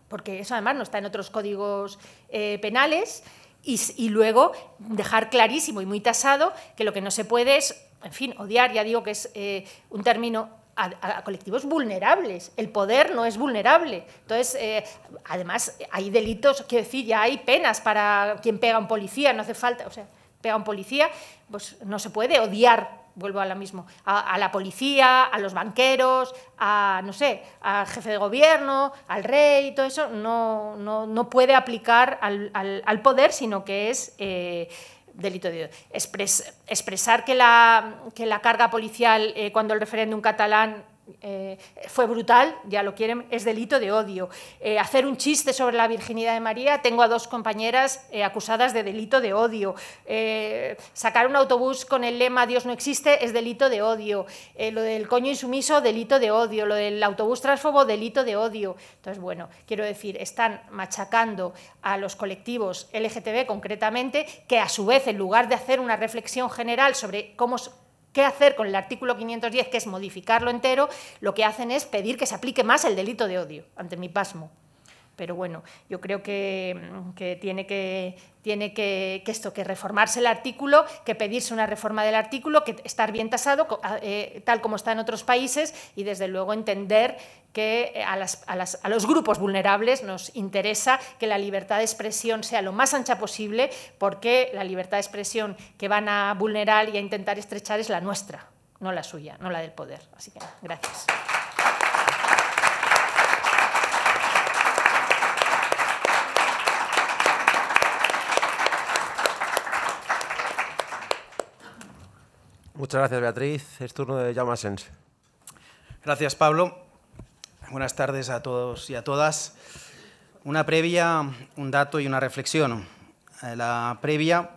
D: porque eso además no está en otros códigos eh, penales, y, luego dejar clarísimo y muy tasado que lo que no se puede es en fin, odiar, ya digo que es eh, un término a, colectivos vulnerables. El poder no es vulnerable. Entonces, eh, además, hay delitos, quiero decir, ya hay penas para quien pega a un policía, no hace falta, o sea, pega a un policía, pues no se puede odiar, vuelvo a lo mismo, a, la policía, a los banqueros, a, no sé, al jefe de gobierno, al rey, todo eso, no, no, puede aplicar al, al, poder, sino que es... Eh, delito de expresar que la, que la, carga policial eh, cuando el referéndum catalán eh, fue brutal, ya lo quieren, es delito de odio. Eh, hacer un chiste sobre la virginidad de María, tengo a dos compañeras eh, acusadas de delito de odio. sacar un autobús con el lema Dios no existe es delito de odio. lo del coño insumiso, delito de odio. Lo del autobús transfobo, delito de odio. Entonces, bueno, quiero decir, están machacando a los colectivos LGTB concretamente, que a su vez, en lugar de hacer una reflexión general sobre cómo qué hacer con el artículo 510, que es modificarlo entero, lo que hacen es pedir que se aplique más el delito de odio ante mi pasmo pero bueno, yo creo que, mm, tiene, que, esto, que reformarse el artículo, que pedirse una reforma del artículo, que estar bien tasado, ah, eh, tal como está en otros países, y desde luego entender que eh, a, los grupos vulnerables nos interesa que la libertad de expresión sea lo más ancha posible, porque la libertad de expresión que van a vulnerar y a intentar estrechar es la nuestra, no la suya, no la del poder. Así que gracias.
A: Muchas gracias, Beatriz. Es turno de Jaume
E: Gracias, Pablo. Buenas tardes a todos y a todas. Una previa, un dato y una reflexión. Eh, la previa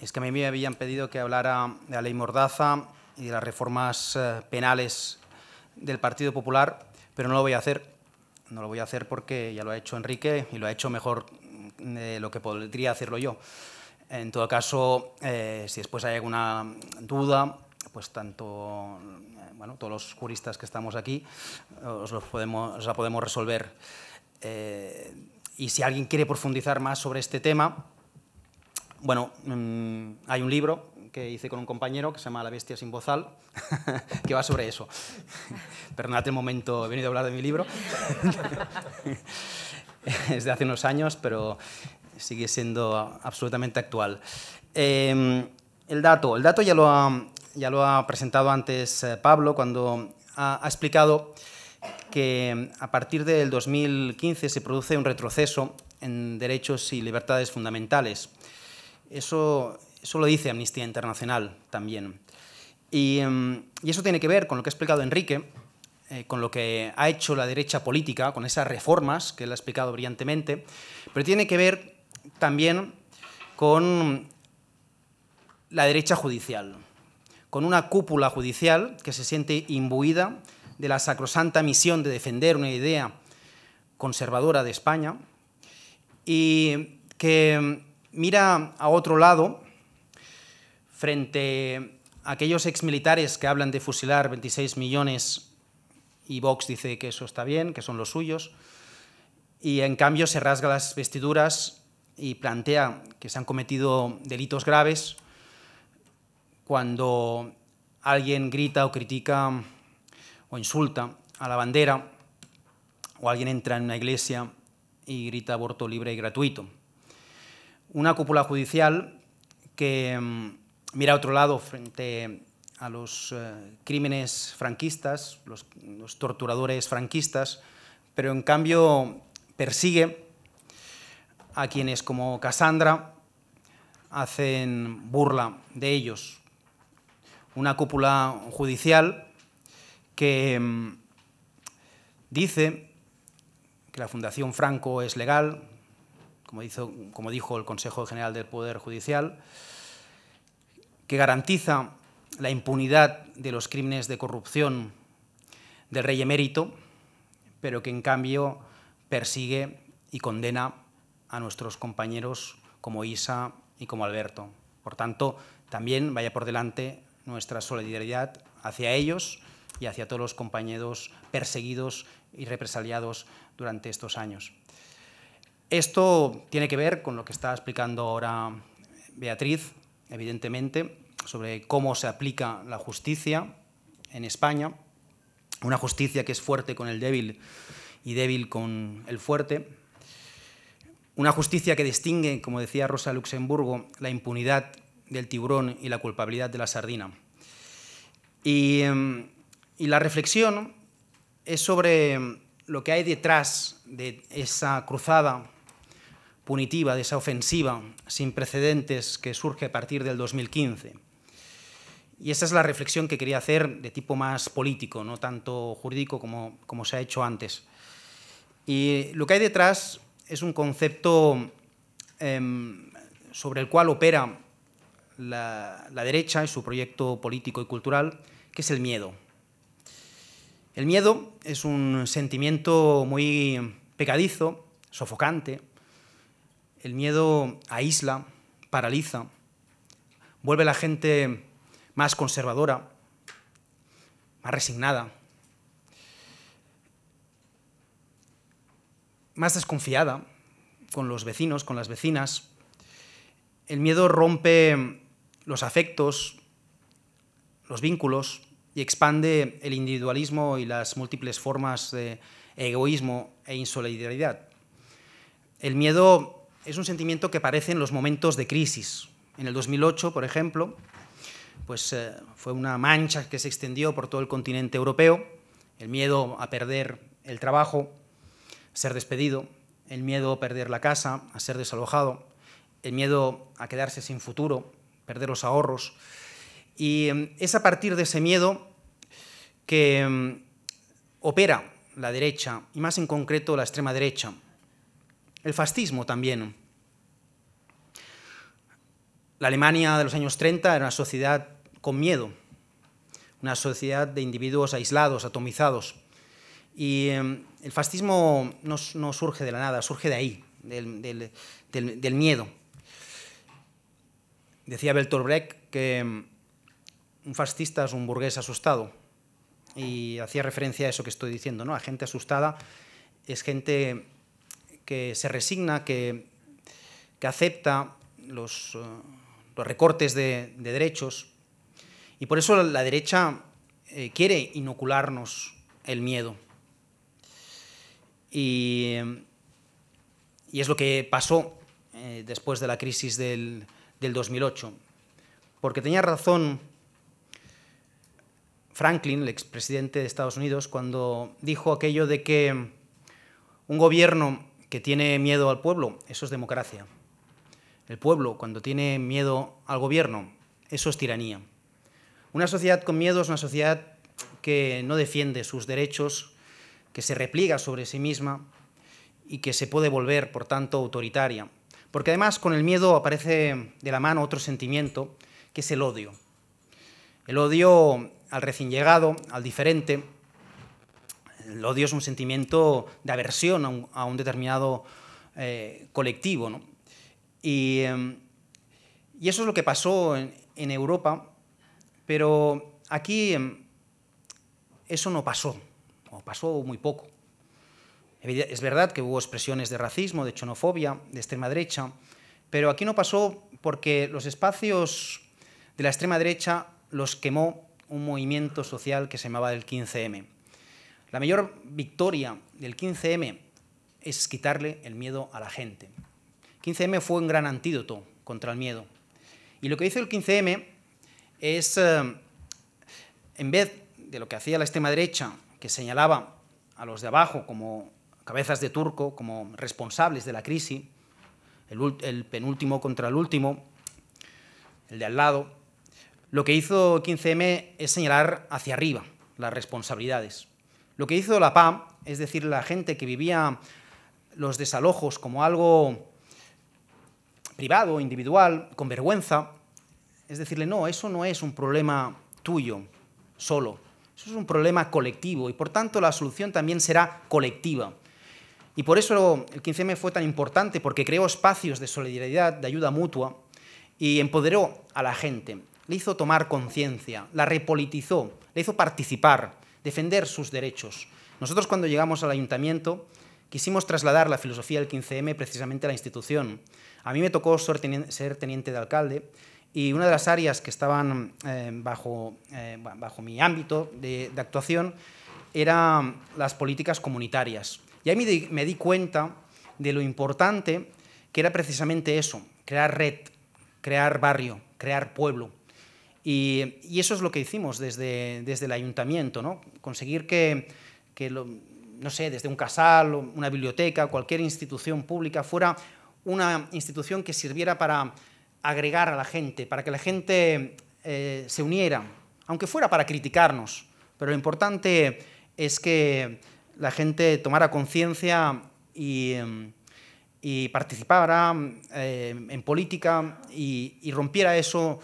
E: es que a mí me habían pedido que hablara de la ley Mordaza y de las reformas eh, penales del Partido Popular, pero no lo voy a hacer. No lo voy a hacer porque ya lo ha hecho Enrique y lo ha hecho mejor mm, de lo que podría hacerlo yo. En todo caso, eh, si después hay alguna duda, pues tanto eh, bueno, todos los juristas que estamos aquí os, los podemos, la podemos resolver. Eh, y si alguien quiere profundizar más sobre este tema, bueno, mm, hay un libro que hice con un compañero que se llama La bestia sin bozal, [laughs] que va sobre eso. [laughs] Perdónate el momento, he venido a hablar de mi libro. [laughs] es de hace unos años, pero sigue siendo absolutamente actual. Em, el dato, el dato ya lo ha, ya lo ha presentado antes eh, Pablo cuando ha, explicado que a partir del 2015 se produce un retroceso en derechos y libertades fundamentales. Eso, eso lo dice Amnistía Internacional también. Y, em, y, eso tiene que ver con lo que ha explicado Enrique, eh, con lo que ha hecho la derecha política, con esas reformas que él ha explicado brillantemente, pero tiene que ver también con la derecha judicial, con una cúpula judicial que se siente imbuida de la sacrosanta misión de defender una idea conservadora de España y que mira a otro lado frente a aquellos exmilitares que hablan de fusilar 26 millones y Vox dice que eso está bien, que son los suyos, y en cambio se rasga las vestiduras y plantea que se han cometido delitos graves cuando alguien grita o critica o insulta a la bandera o alguien entra en una iglesia y grita aborto libre y gratuito. Una cúpula judicial que mm, mira a otro lado frente a los eh, crímenes franquistas, los torturadores franquistas, pero en cambio persigue a quienes como Cassandra hacen burla de ellos. Una cúpula judicial que mm, dice que la Fundación Franco es legal, como, hizo, como dijo el Consejo General del Poder Judicial, que garantiza la impunidad de los crímenes de corrupción del rey emérito, pero que en cambio persigue y condena a nuestros compañeros como Isa y como Alberto. Por tanto, también vaya por delante nuestra solidaridad hacia ellos y hacia todos los compañeros perseguidos y represaliados durante estos años. Esto tiene que ver con lo que está explicando ahora Beatriz, evidentemente, sobre cómo se aplica la justicia en España, una justicia que es fuerte con el débil y débil con el fuerte, una justicia que distingue, como decía Rosa Luxemburgo, la impunidad del tiburón y la culpabilidad de la sardina. Em, y, la reflexión es sobre lo que hay detrás de esa cruzada punitiva, de esa ofensiva sin precedentes que surge a partir del 2015. Y esa es la reflexión que quería hacer de tipo más político, no tanto jurídico como, como se ha hecho antes. Y lo que hay detrás es un concepto em, sobre el cual opera la, la derecha y su proyecto político y cultural, que es el miedo. El miedo es un sentimiento muy pecadizo, sofocante. El miedo aísla, paraliza, vuelve a la gente más conservadora, más resignada, más desconfiada con los vecinos, con las vecinas. El miedo rompe los afectos, los vínculos y expande el individualismo y las múltiples formas de egoísmo e insolidaridad. El miedo es un sentimiento que aparece en los momentos de crisis. En el 2008, por ejemplo, pues, eh, fue una mancha que se extendió por todo el continente europeo, el miedo a perder el trabajo, ser despedido, el miedo a perder la casa, a ser desalojado, el miedo a quedarse sin futuro, perder los ahorros. Y em, es a partir de ese miedo que em, opera la derecha, y más en concreto la extrema derecha. El fascismo también. La Alemania de los años 30 era una sociedad con miedo, una sociedad de individuos aislados, atomizados. Y em, el fascismo no, surge de la nada, surge de ahí, del, miedo. Decía Bertolt Brecht que em, un fascista es un burgués asustado. Y hacía referencia a eso que estoy diciendo, ¿no? La gente asustada es gente que se resigna, que, acepta los, eh, recortes de, derechos. Y por eso la derecha eh, quiere inocularnos el miedo. Y, es lo que pasó eh, después de la crisis del, del 2008. Porque tenía razón Franklin, el expresidente de Estados Unidos, cuando dijo aquello de que un gobierno que tiene miedo al pueblo, eso es democracia. El pueblo, cuando tiene miedo al gobierno, eso es tiranía. Una sociedad con miedo es una sociedad que no defiende sus derechos que se repliega sobre sí misma y que se puede volver, por tanto, autoritaria. Porque además con el miedo aparece de la mano otro sentimiento, que es el odio. El odio al recién llegado, al diferente. El odio es un sentimiento de aversión a un, determinado eh, colectivo. Em, y, eso es lo que pasó en, Europa, pero aquí em, eso no pasó pasó muy poco. Es verdad que hubo expresiones de racismo, de xenofobia, de extrema derecha, pero aquí no pasó porque los espacios de la extrema derecha los quemó un movimiento social que se llamaba el 15M. La mayor victoria del 15M es quitarle el miedo a la gente. 15M fue un gran antídoto contra el miedo. Y lo que hizo el 15M es, eh, en vez de lo que hacía la extrema derecha, señalaba a los de abajo como cabezas de turco, como responsables de la crisis, el, penúltimo contra el último, el de al lado, lo que hizo 15M es señalar hacia arriba las responsabilidades. Lo que hizo la PA, es decir, la gente que vivía los desalojos como algo privado, individual, con vergüenza, es decirle, no, eso no es un problema tuyo solo, eso es un problema colectivo y por tanto la solución también será colectiva. Y por eso el 15M fue tan importante, porque creó espacios de solidaridad, de ayuda mutua y empoderó a la gente, le hizo tomar conciencia, la repolitizó, le hizo participar, defender sus derechos. Nosotros cuando llegamos al ayuntamiento quisimos trasladar la filosofía del 15M precisamente a la institución. A mí me tocó ser teniente de alcalde y una de las áreas que estaban eh, bajo, eh, bajo mi ámbito de, actuación eran las políticas comunitarias. Y ahí me di, me di cuenta de lo importante que era precisamente eso, crear red, crear barrio, crear pueblo. Y, eso es lo que hicimos desde, desde el ayuntamiento, ¿no? conseguir que, no sé, desde un casal, una biblioteca, cualquier institución pública, fuera una institución que sirviera para agregar a la gente, para que la gente eh, se uniera, aunque fuera para criticarnos, pero lo importante es que la gente tomara conciencia y, participara eh, en política y, rompiera eso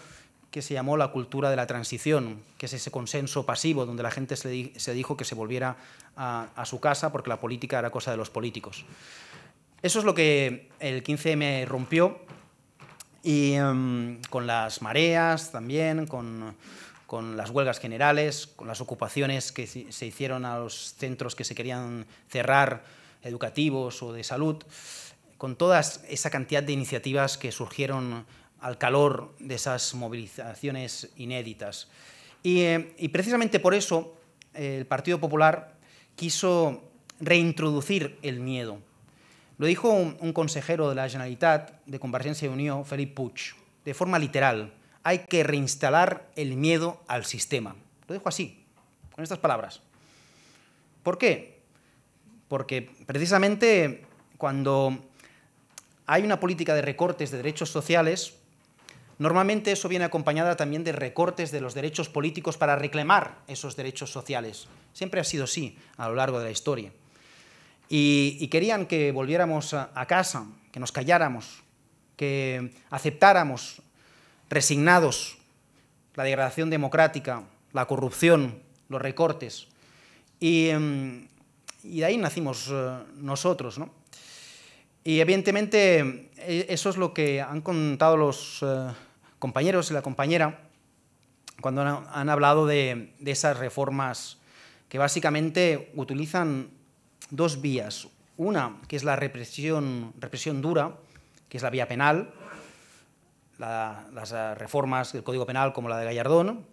E: que se llamó la cultura de la transición, que es ese consenso pasivo donde la gente se, dijo que se volviera a, a, su casa porque la política era cosa de los políticos. Eso es lo que el 15M rompió y em, con las mareas también, con, las huelgas generales, con las ocupaciones que se hicieron a los centros que se querían cerrar, educativos o de salud, con toda esa cantidad de iniciativas que surgieron al calor de esas movilizaciones inéditas. Y, em, precisamente por eso el Partido Popular quiso reintroducir el miedo. Lo dijo un, consejero de la Generalitat de Convergencia y Unión, Felipe Puig, de forma literal. Hay que reinstalar el miedo al sistema. Lo dijo así, con estas palabras. ¿Por qué? Porque precisamente cuando hay una política de recortes de derechos sociales, normalmente eso viene acompañada también de recortes de los derechos políticos para reclamar esos derechos sociales. Siempre ha sido así a lo largo de la historia y, querían que volviéramos a, casa, que nos calláramos, que aceptáramos resignados la degradación democrática, la corrupción, los recortes. Y, em, de ahí nacimos eh, nosotros. Y evidentemente e, eso es lo que han contado los eh, compañeros y la compañera cuando han, hablado de, de esas reformas que básicamente utilizan dos vías. Una, que es la represión, represión dura, que es la vía penal, las eh, reformas del Código Penal como la de Gallardón,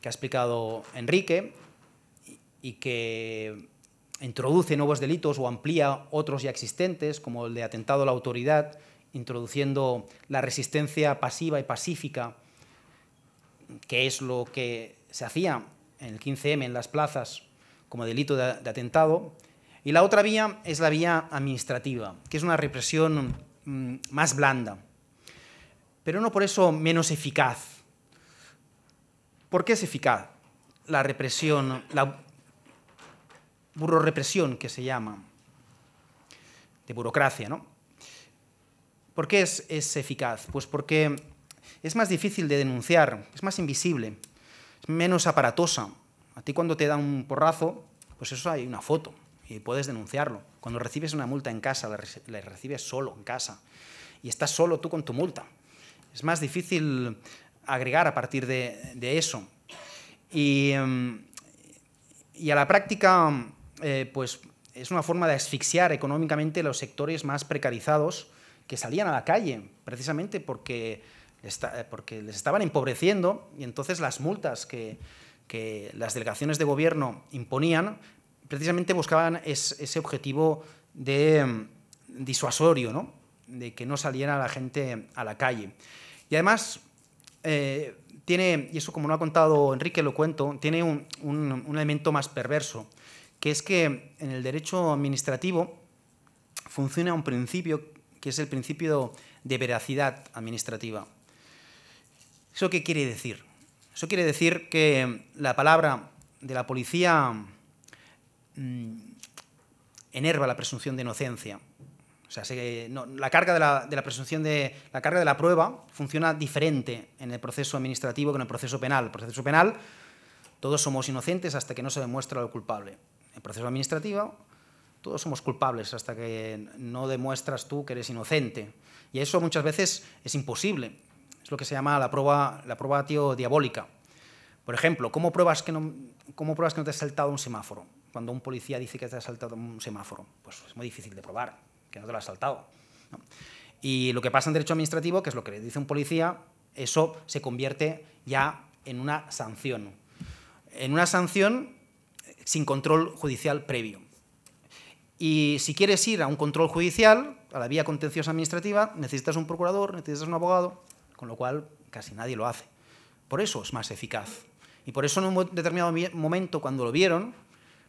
E: que ha explicado Enrique, y, que introduce nuevos delitos o amplía otros ya existentes, como el de atentado a la autoridad, introduciendo la resistencia pasiva y pacífica, que es lo que se hacía en el 15M en las plazas como delito de atentado, y la otra vía es la vía administrativa, que es una represión mm, más blanda, pero no por eso menos eficaz. ¿Por qué es eficaz la represión, la represión que se llama, de burocracia, ¿no? ¿Por qué es, es eficaz? Pues porque es más difícil de denunciar, es más invisible, es menos aparatosa. A ti cuando te dan un porrazo, pues eso hay una foto, y puedes denunciarlo. Cuando recibes una multa en casa, la, recibes solo en casa y estás solo tú con tu multa. Es más difícil agregar a partir de, eso. Mm, y, a la práctica, eh, pues es una forma de asfixiar económicamente los sectores más precarizados que salían a la calle, precisamente porque, porque les estaban empobreciendo y entonces las multas que, que las delegaciones de gobierno imponían precisamente buscaban ese objetivo de mm, disuasorio, de que no saliera la gente a la calle. Y además, eh, tiene, y eso como lo ha contado Enrique, lo cuento, tiene un, un, elemento más perverso, que es que en el derecho administrativo funciona un principio que es el principio de veracidad administrativa. ¿Eso qué quiere decir? Eso quiere decir que la palabra de la policía Mm, enerva la presunción de inocencia. O sea, la carga de la, presunción de la carga de la prueba funciona diferente en el proceso administrativo que en el proceso penal. El proceso penal todos somos inocentes hasta que no se demuestra lo culpable. En el proceso administrativo todos somos culpables hasta que no demuestras tú que eres inocente. Y eso muchas veces es imposible. Es lo que se llama la prueba, la prueba tío, diabólica. Por ejemplo, ¿cómo pruebas, que no, ¿cómo pruebas que no te has saltado un semáforo? cuando un policía dice que te ha saltado un semáforo? Pues es muy difícil de probar, que no te lo ha saltado. Y lo que pasa en derecho administrativo, que es lo que le dice un policía, eso se convierte ya en una sanción. En una sanción eh, sin control judicial previo. Y si quieres ir a un control judicial, a la vía contenciosa administrativa, necesitas un procurador, necesitas un abogado, con lo cual casi nadie lo hace. Por eso es más eficaz. Y por eso en un determinado momento, cuando lo vieron,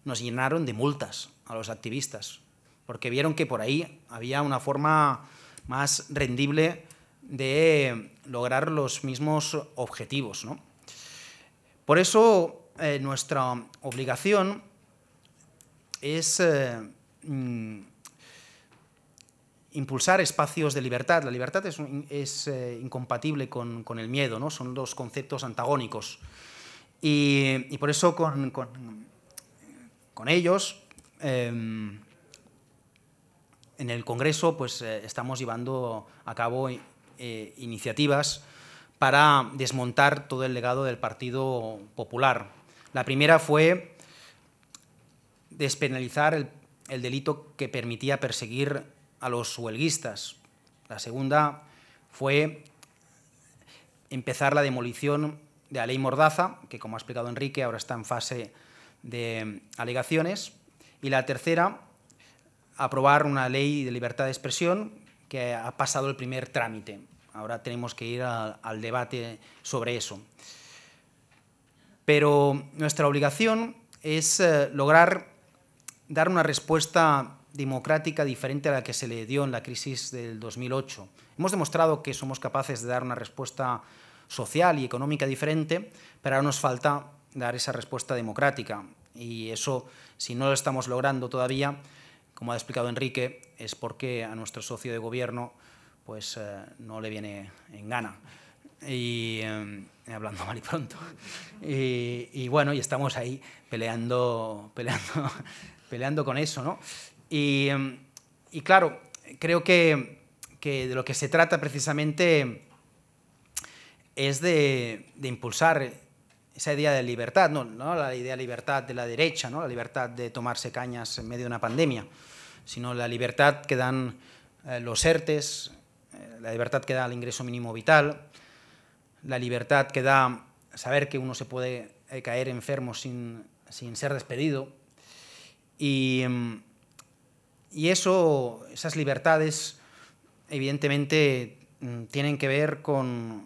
E: nos llenaron de multas a los activistas, porque vieron que por ahí había una forma más rendible de lograr los mismos objetivos. ¿no? Por eso eh, nuestra obligación es eh, mm, impulsar espacios de libertad. La libertad es, eh, incompatible con, el miedo, ¿no? son dos conceptos antagónicos. Y, por eso con con ellos. Em, en el Congreso pues, eh, estamos llevando a cabo eh, iniciativas para desmontar todo el legado del Partido Popular. La primera fue despenalizar el, el delito que permitía perseguir a los huelguistas. La segunda fue empezar la demolición de la ley Mordaza, que como ha explicado Enrique, ahora está en fase de alegaciones. Y la tercera, aprobar una ley de libertad de expresión que ha pasado el primer trámite. Ahora tenemos que ir al debate sobre eso. Pero nuestra obligación es eh, lograr dar una respuesta democrática diferente a la que se le dio en la crisis del 2008. Hemos demostrado que somos capaces de dar una respuesta social y económica diferente, pero ahora nos falta dar esa respuesta democrática. Y eso, si no lo estamos logrando todavía, como ha explicado Enrique, es porque a nuestro socio de gobierno pues, eh, no le viene en gana. Y eh, hablando mal y pronto. Y, bueno, y estamos ahí peleando, peleando, [laughs] peleando con eso, ¿no? Y, claro, creo que, de lo que se trata precisamente es de, de impulsar esa idea de libertad, no, no la idea de libertad de la derecha, ¿no? la libertad de tomarse cañas en medio de una pandemia, sino la libertad que dan eh, los ERTES, eh, la libertad que da el ingreso mínimo vital, la libertad que da saber que uno se puede eh, caer enfermo sin, sin ser despedido. Y, mm, eso, esas libertades, evidentemente, mm, tienen que ver con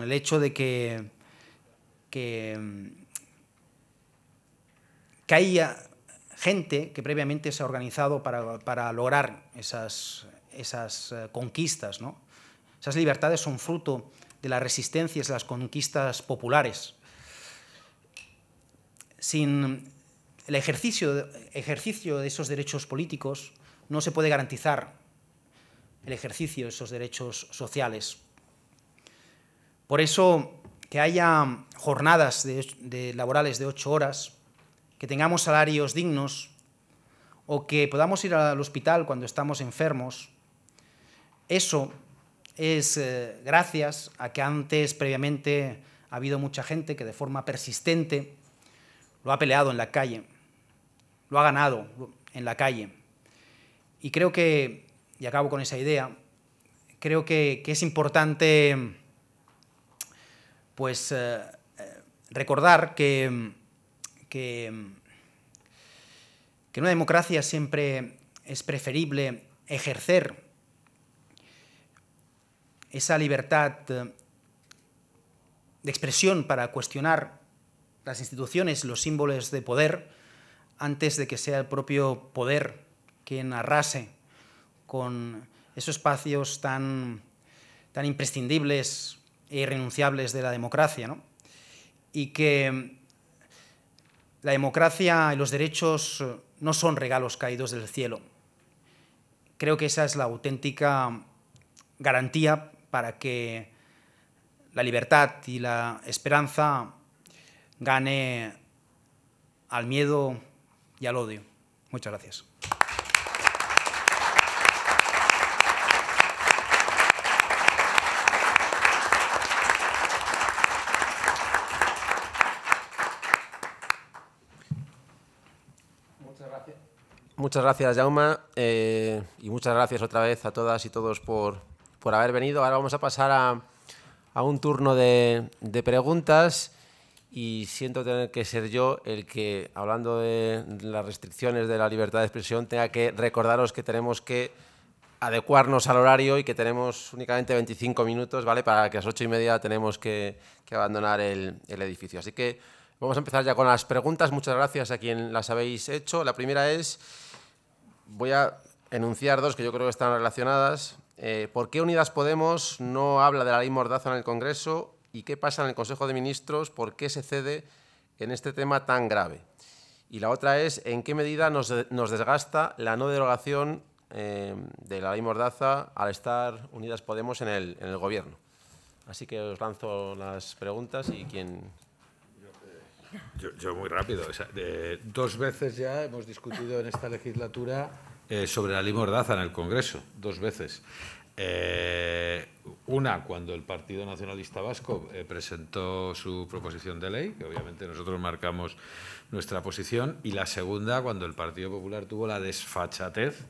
E: el hecho de que Mm, que, hay ah, gente que previamente se ha organizado para, lograr esas, esas eh, conquistas. Esas libertades son fruto de las resistencias, las conquistas populares. Sin el ejercicio, ejercicio de esos derechos políticos no se puede garantizar el ejercicio de esos derechos sociales. Por eso que haya jornadas de, laborales de ocho horas, que tengamos salarios dignos o que podamos ir al hospital cuando estamos enfermos, eso es eh, gracias a que antes, previamente, ha habido mucha gente que de forma persistente lo ha peleado en la calle, lo ha ganado en la calle. Y creo que, y acabo con esa idea, creo que es importante pues eh, eh, recordar que, que, en una democracia siempre es preferible ejercer esa libertad eh, de expresión para cuestionar las instituciones, los símbolos de poder, antes de que sea el propio poder quien arrase con esos espacios tan, tan imprescindibles e irrenunciables de la democracia, y que la democracia y los derechos no son regalos caídos del cielo. Creo que esa es la auténtica garantía para que la libertad y la esperanza gane al miedo y al odio. Muchas gracias.
A: Muchas gracias, Jauma, eh, y muchas gracias otra vez a todas y todos por, por haber venido. Ahora vamos a pasar a, un turno de, preguntas y siento tener que ser yo el que, hablando de las restricciones de la libertad de expresión, tenga que recordaros que tenemos que adecuarnos al horario y que tenemos únicamente 25 minutos, ¿vale? Para que a las ocho y media tenemos que, abandonar el edificio. Así que vamos a empezar ya con las preguntas. Muchas gracias a quien las habéis hecho. La primera es voy a enunciar dos que yo creo que están relacionadas. Eh, ¿Por qué Unidas Podemos no habla de la ley Mordaza en el Congreso? ¿Y qué pasa en el Consejo de Ministros? ¿Por qué se cede en este tema tan grave? Y la otra es, ¿en qué medida nos, desgasta la no derogación eh, de la ley Mordaza al estar Unidas Podemos en el, en el Gobierno? Así que os lanzo las preguntas y quien yo, muy rápido.
B: dos veces ya hemos discutido en esta legislatura eh, sobre la limordaza en el Congreso, dos veces. Eh, una, cuando el Partido Nacionalista Vasco eh, presentó su proposición de ley, que obviamente nosotros marcamos nuestra posición, y la segunda, cuando el Partido Popular tuvo la desfachatez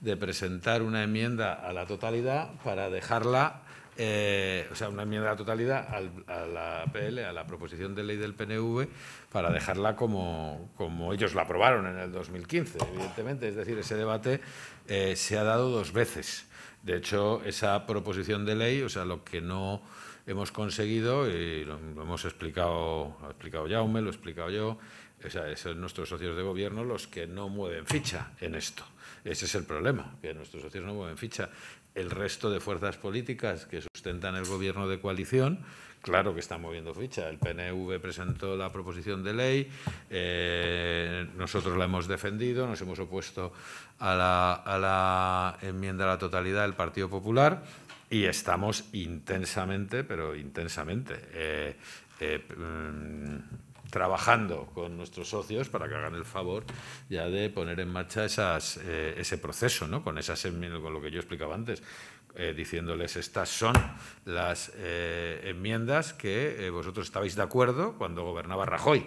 B: de presentar una enmienda a la totalidad para dejarla eh, o sea, una enmienda la totalidad a la PL, a la proposición de ley del PNV, para dejarla como, como ellos la aprobaron en el 2015, evidentemente. Es decir, ese debate eh, se ha dado dos veces. De hecho, esa proposición de ley, o sea, lo que no hemos conseguido, y lo, hemos explicado, lo ha explicado Jaume, lo he explicado yo, o sea, son nuestros socios de gobierno los que no mueven ficha en esto. Ese es el problema, que nuestros socios no mueven ficha el resto de fuerzas políticas que sustentan el gobierno de coalición, claro que están moviendo ficha. El PNV presentó la proposición de ley, eh, nosotros la hemos defendido, nos hemos opuesto a la, enmienda a la totalidad del Partido Popular y estamos intensamente, pero intensamente, eh, eh, mm, trabajando con nuestros socios para que hagan el favor ya de poner en marcha esas, eh, ese proceso, ¿no? con, esas, con lo que yo explicaba antes, eh, diciéndoles estas son las eh, enmiendas que vosotros estabais de acuerdo cuando gobernaba Rajoy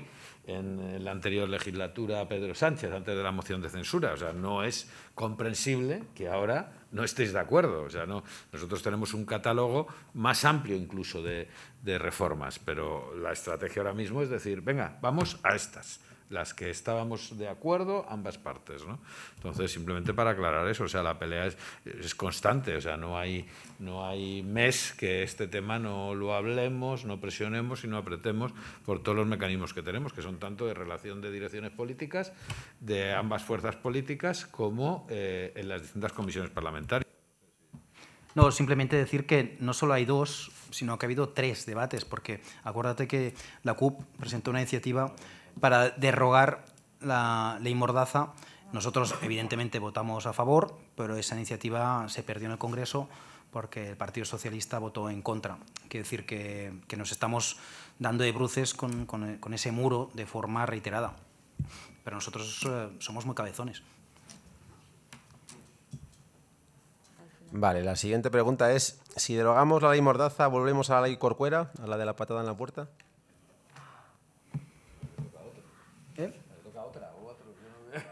B: en la anterior legislatura Pedro Sánchez, antes de la moción de censura. O sea, no es comprensible que ahora no estéis de acuerdo. O sea, no, nosotros tenemos un catálogo más amplio incluso de, de reformas, pero la estrategia ahora mismo es decir, venga, vamos a estas las que estábamos de acuerdo ambas partes. ¿no? Entonces, simplemente para aclarar eso, o sea, la pelea es, constante, o sea, no hay, no hay mes que este tema no lo hablemos, no presionemos y no apretemos por todos los mecanismos que tenemos, que son tanto de relación de direcciones políticas, de ambas fuerzas políticas, como eh, en las distintas comisiones parlamentarias.
E: No, simplemente decir que no solo hay dos, sino que ha habido tres debates, porque acuérdate que la CUP presentó una iniciativa para derrogar la ley Mordaza. Nosotros, evidentemente, votamos a favor, pero esa iniciativa se perdió en el Congreso porque el Partido Socialista votó en contra. Quiere decir que, nos estamos dando de bruces con, ese muro de forma reiterada. Pero nosotros eh, somos muy cabezones.
A: Vale, la siguiente pregunta es, si derogamos la ley Mordaza, ¿volvemos a la ley Corcuera, a la de la patada en la puerta?
B: [laughs]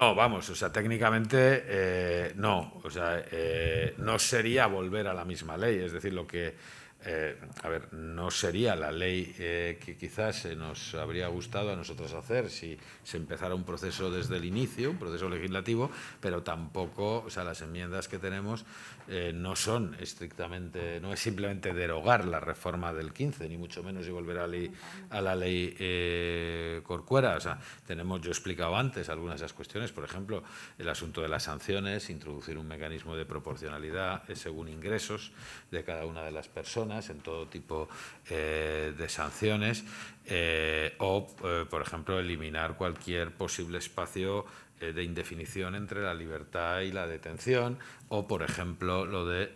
B: No, vamos, o sea, técnicamente eh, no, o sea, eh, no sería volver a la misma ley, es decir, lo que, eh, a ver, no sería la ley que quizás se nos habría gustado a nosotros hacer si se empezara un proceso desde el inicio, un proceso legislativo, pero tampoco, o sea, las enmiendas que tenemos eh, no son estrictamente, no es simplemente derogar la reforma del 15, ni mucho menos y volver a, la ley eh, Corcuera. tenemos, yo he explicado antes algunas de esas cuestiones, por ejemplo, el asunto de las sanciones, introducir un mecanismo de proporcionalidad eh, según ingresos de cada una de las personas en todo tipo de sanciones, o, por ejemplo, eliminar cualquier posible espacio eh, de indefinición entre la libertad y la detención, o por ejemplo lo de,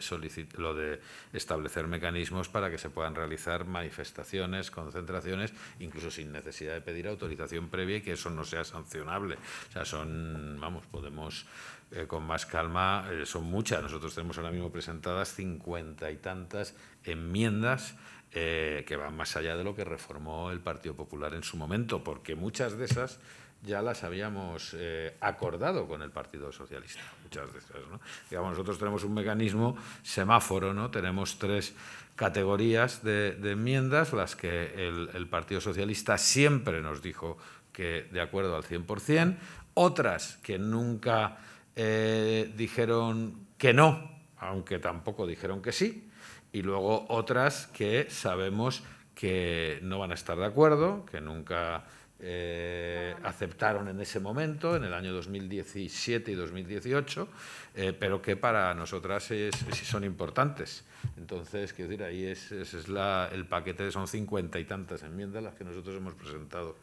B: lo de establecer mecanismos para que se puedan realizar manifestaciones, concentraciones, incluso sin necesidad de pedir autorización previa y que eso no sea sancionable. O sea, son, vamos, podemos eh, con más calma, eh, son muchas. Nosotros tenemos ahora mismo presentadas cincuenta y tantas enmiendas. que van más allá de lo que reformó el Partido Popular en su momento, porque muchas de esas ya las habíamos eh, acordado con el Partido Socialista, muchas veces, ¿no? Digamos, nosotros tenemos un mecanismo semáforo, ¿no? tenemos tres categorías de, enmiendas, las que el, Partido Socialista siempre nos dijo que de acuerdo al 100%, otras que nunca eh, dijeron que no, aunque tampoco dijeron que sí, y luego otras que sabemos que no van a estar de acuerdo, que nunca eh, aceptaron en ese momento, en el año 2017 y 2018, eh, pero que para nosotras es, son importantes. Entonces, quiero decir, ahí es, es la, el paquete, son cincuenta y tantas enmiendas las que nosotros hemos presentado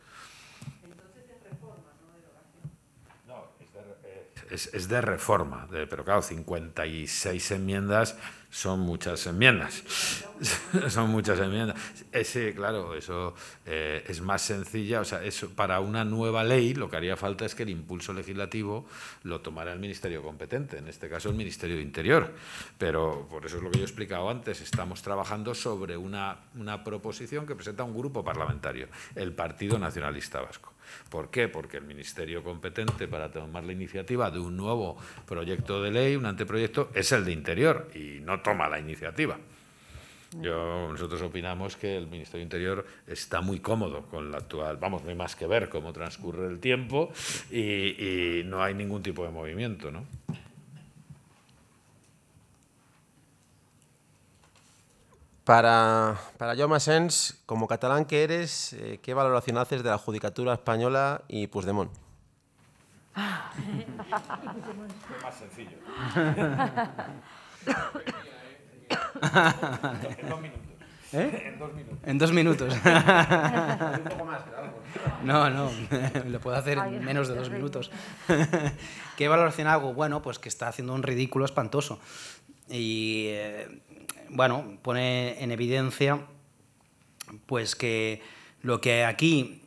B: es, de reforma, pero claro, 56 enmiendas son muchas enmiendas. [laughs] son muchas enmiendas. Ese, claro, eso eh, es más sencilla. O sea, eso, para una nueva ley lo que haría falta es que el impulso legislativo lo tomara el ministerio competente, en este caso el Ministerio de Interior. Pero por eso es lo que yo he explicado antes. Estamos trabajando sobre una, una proposición que presenta un grupo parlamentario, el Partido Nacionalista Vasco. ¿Por qué? Porque el ministerio competente para tomar la iniciativa de un nuevo proyecto de ley, un anteproyecto, es el de Interior y no toma la iniciativa. nosotros opinamos que el Ministerio de Interior está muy cómodo con la actual. Vamos, no hay más que ver cómo transcurre el tiempo y, y no hay ningún tipo
A: de movimiento, ¿no? Para, para Jaume Sens, como catalán que eres, eh, ¿qué valoración haces de la judicatura española y Puigdemont?
C: más
B: [laughs] sencillo. en dos minutos.
E: En dos minutos. Un poco más, No, no, lo puedo hacer en menos de dos minutos. [laughs] ¿Qué valoración hago? Bueno, pues que está haciendo un ridículo espantoso. Y eh, bueno, pone en evidencia pues que lo que aquí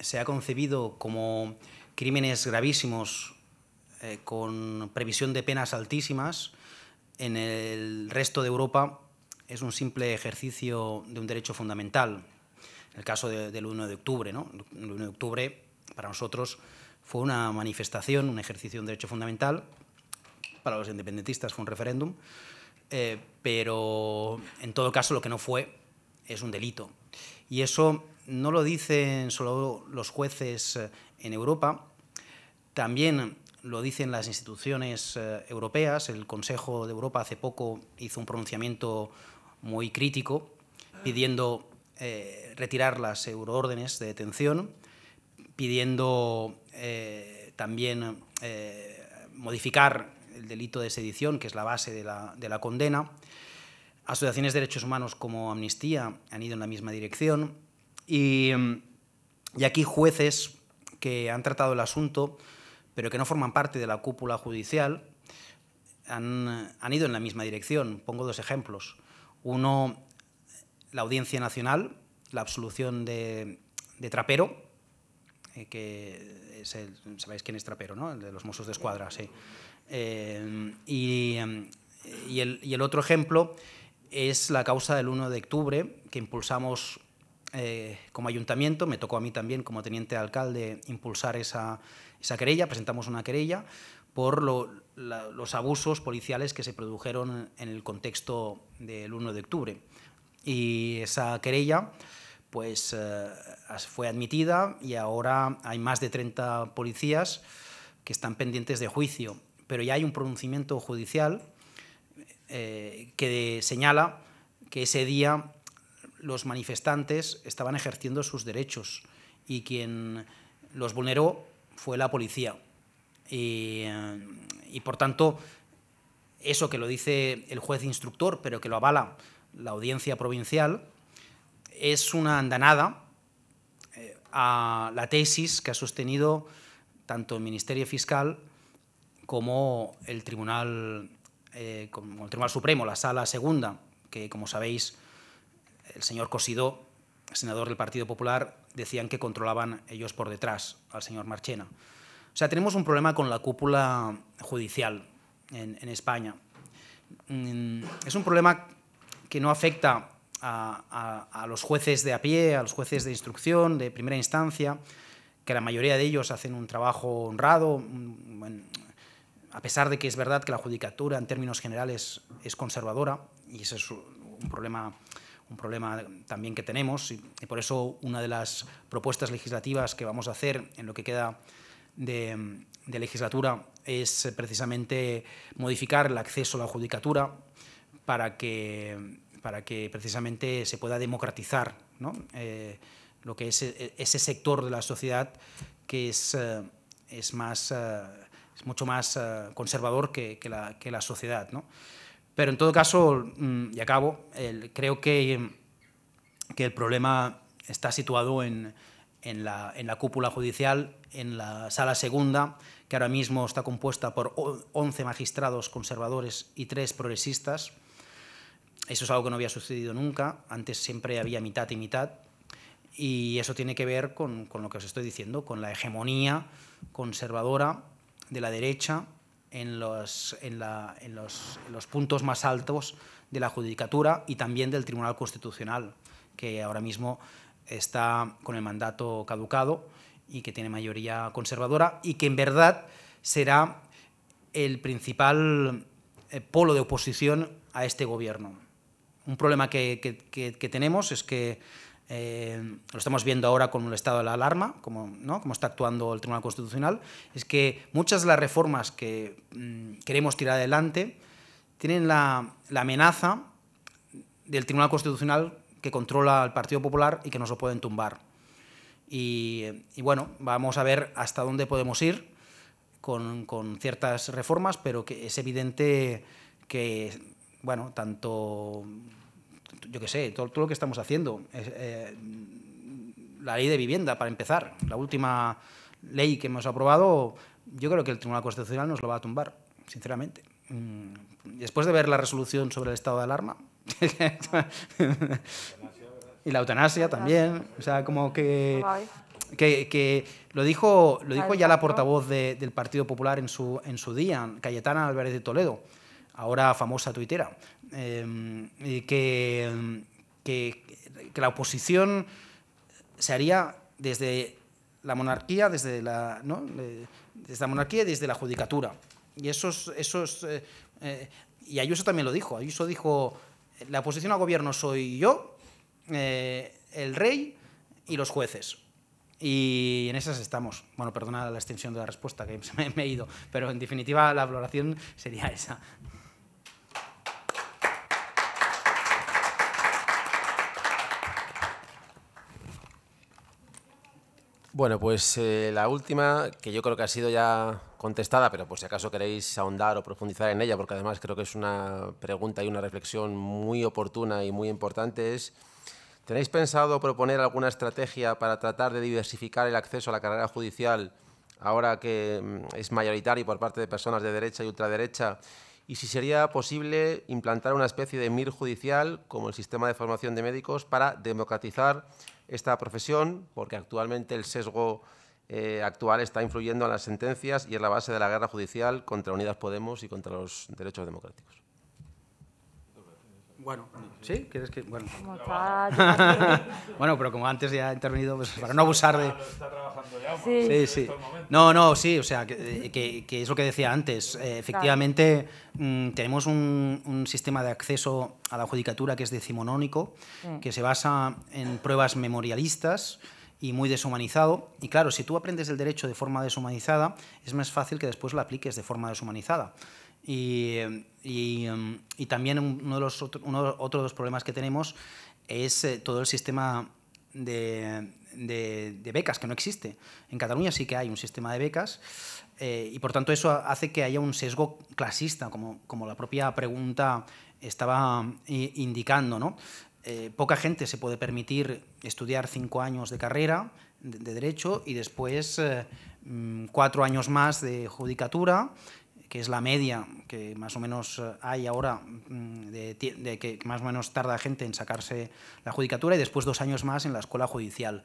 E: se ha concebido como crímenes gravísimos eh, con previsión de penas altísimas, en el resto de Europa es un simple ejercicio de un derecho fundamental. En el caso del 1 de octubre, ¿no? El 1 de octubre para nosotros fue una manifestación, un ejercicio de un derecho fundamental, para los independentistas fue un referéndum, eh, pero en todo caso lo que no fue es un delito. Y eso no lo dicen solo los jueces eh, en Europa, también lo dicen las instituciones eh, europeas. El Consejo de Europa hace poco hizo un pronunciamiento muy crítico pidiendo retirar las euroórdenes de detención, pidiendo también modificar el delito de sedición, que es la base de la, condena. Asociaciones de derechos humanos como Amnistía han ido en la misma dirección. Y, y aquí jueces que han tratado el asunto, pero que no forman parte de la cúpula judicial, han, ido en la misma dirección. Pongo dos ejemplos. Uno, la Audiencia Nacional, la absolución de, Trapero, eh, que es el, sabéis quién es Trapero, ¿no? El de los mozos de Escuadra, sí. Em, y, em, y, el, otro ejemplo es la causa del 1 de octubre, que impulsamos eh, como ayuntamiento, me tocó a mí también como teniente alcalde impulsar esa, querella, presentamos una querella por los abusos policiales que se produjeron en el contexto del 1 de octubre. Y esa querella pues, eh, fue admitida y ahora hay más de 30 policías que están pendientes de juicio pero ya hay un pronunciamiento judicial eh, que señala que ese día los manifestantes estaban ejerciendo sus derechos y quien los vulneró fue la policía. Y, eh, y, por tanto, eso que lo dice el juez instructor, pero que lo avala la audiencia provincial, es una andanada eh, a la tesis que ha sostenido tanto el Ministerio Fiscal como el Tribunal, eh, como el Tribunal Supremo, la Sala Segunda, que como sabéis, el señor Cosidó, senador del Partido Popular, decían que controlaban ellos por detrás al señor Marchena. O sea, tenemos un problema con la cúpula judicial en, España. Mm, es un problema que no afecta a, los jueces de a pie, a los jueces de instrucción, de primera instancia, que la mayoría de ellos hacen un trabajo honrado, a pesar de que es verdad que la judicatura en términos generales es conservadora, y ese es un problema, un problema también que tenemos, y, por eso una de las propuestas legislativas que vamos a hacer en lo que queda de, legislatura es precisamente modificar el acceso a la judicatura para que, para que precisamente se pueda democratizar ¿no? Eh, lo que es e, ese sector de la sociedad que es, eh, es más... Eh, es mucho más eh, conservador que, que, la, sociedad. ¿no? Pero en todo caso, mm, y acabo, creo que, que el problema está situado en, en la, cúpula judicial, en la sala segunda, que ahora mismo está compuesta por 11 magistrados conservadores y 3 progresistas. Eso es algo que no había sucedido nunca, antes siempre había mitad y mitad, y eso tiene que ver con, con lo que os estoy diciendo, con la hegemonía conservadora de la derecha en los, en, los, puntos más altos de la Judicatura y también del Tribunal Constitucional, que ahora mismo está con el mandato caducado y que tiene mayoría conservadora y que en verdad será el principal eh, polo de oposición a este gobierno. Un problema que tenemos es que eh, lo estamos viendo ahora con un estado de la alarma, como, ¿no? como está actuando el Tribunal Constitucional, es que muchas de las reformas que mm, queremos tirar adelante tienen la, la, amenaza del Tribunal Constitucional que controla al Partido Popular y que nos lo pueden tumbar. Y, y bueno, vamos a ver hasta dónde podemos ir con, con, ciertas reformas, pero que es evidente que, bueno, tanto yo qué sé, todo, todo, lo que estamos haciendo. Eh, la ley de vivienda, para empezar, la última ley que hemos aprobado, yo creo que el Tribunal Constitucional nos lo va a tumbar, sinceramente. Mm, después de ver la resolución sobre el estado de alarma. [laughs] y la eutanasia también. O sea, como que. Que, que, lo dijo, lo dijo ya la portavoz del Partido Popular en su, en su día, Cayetana Álvarez de Toledo, ahora famosa tuitera. Em, em, que, que, la oposición se haría desde la monarquía, desde la, ¿no? la monarquía y desde la judicatura. Y esos, esos eh, eh, y Ayuso también lo dijo. Ayuso dijo, la oposición al gobierno soy yo, eh, el rey y los jueces. Y en esas estamos. Bueno, perdona la extensión de la respuesta, que [laughs] se me, me he ido, pero en definitiva la valoración sería esa.
A: Bueno, pues eh, la última, que yo creo que ha sido ya contestada, pero por si acaso queréis ahondar o profundizar en ella, porque además creo que es una pregunta y una reflexión muy oportuna y muy importante, es, ¿tenéis pensado proponer alguna estrategia para tratar de diversificar el acceso a la carrera judicial ahora que mm, es mayoritario por parte de personas de derecha y ultraderecha? y si sería posible implantar una especie de MIR judicial como el sistema de formación de médicos para democratizar esta profesión, porque actualmente el sesgo eh, actual está influyendo en las sentencias y es la base de la guerra judicial contra Unidas Podemos y contra los derechos democráticos. Bueno,
E: ¿sí? que.? Bueno. [laughs]
A: bueno, pero como antes ya he intervenido, pues para no abusar
E: de.
B: Sí, sí.
E: No, no, sí, o sea, que, eh, es lo que decía antes. Eh, efectivamente, mm, tenemos un, un, sistema de acceso a la judicatura que es decimonónico, que se basa en pruebas memorialistas y muy deshumanizado. Y claro, si tú aprendes el derecho de forma deshumanizada, es más fácil que después lo apliques de forma deshumanizada. Y, em, em, y, también uno de los otro, de los problemas que tenemos es eh, todo el sistema de, becas que no existe. En Cataluña sí que hay un sistema de becas eh, y por tanto eso hace que haya un sesgo clasista, como, como la propia pregunta estaba eh, indicando. ¿no? poca gente se puede permitir estudiar cinco años de carrera de, derecho y después mm, cuatro años más de judicatura que es la media que más o menos eh, hay ahora, mm, de, que más o menos tarda gente en sacarse la judicatura, y después dos años más en la escuela judicial.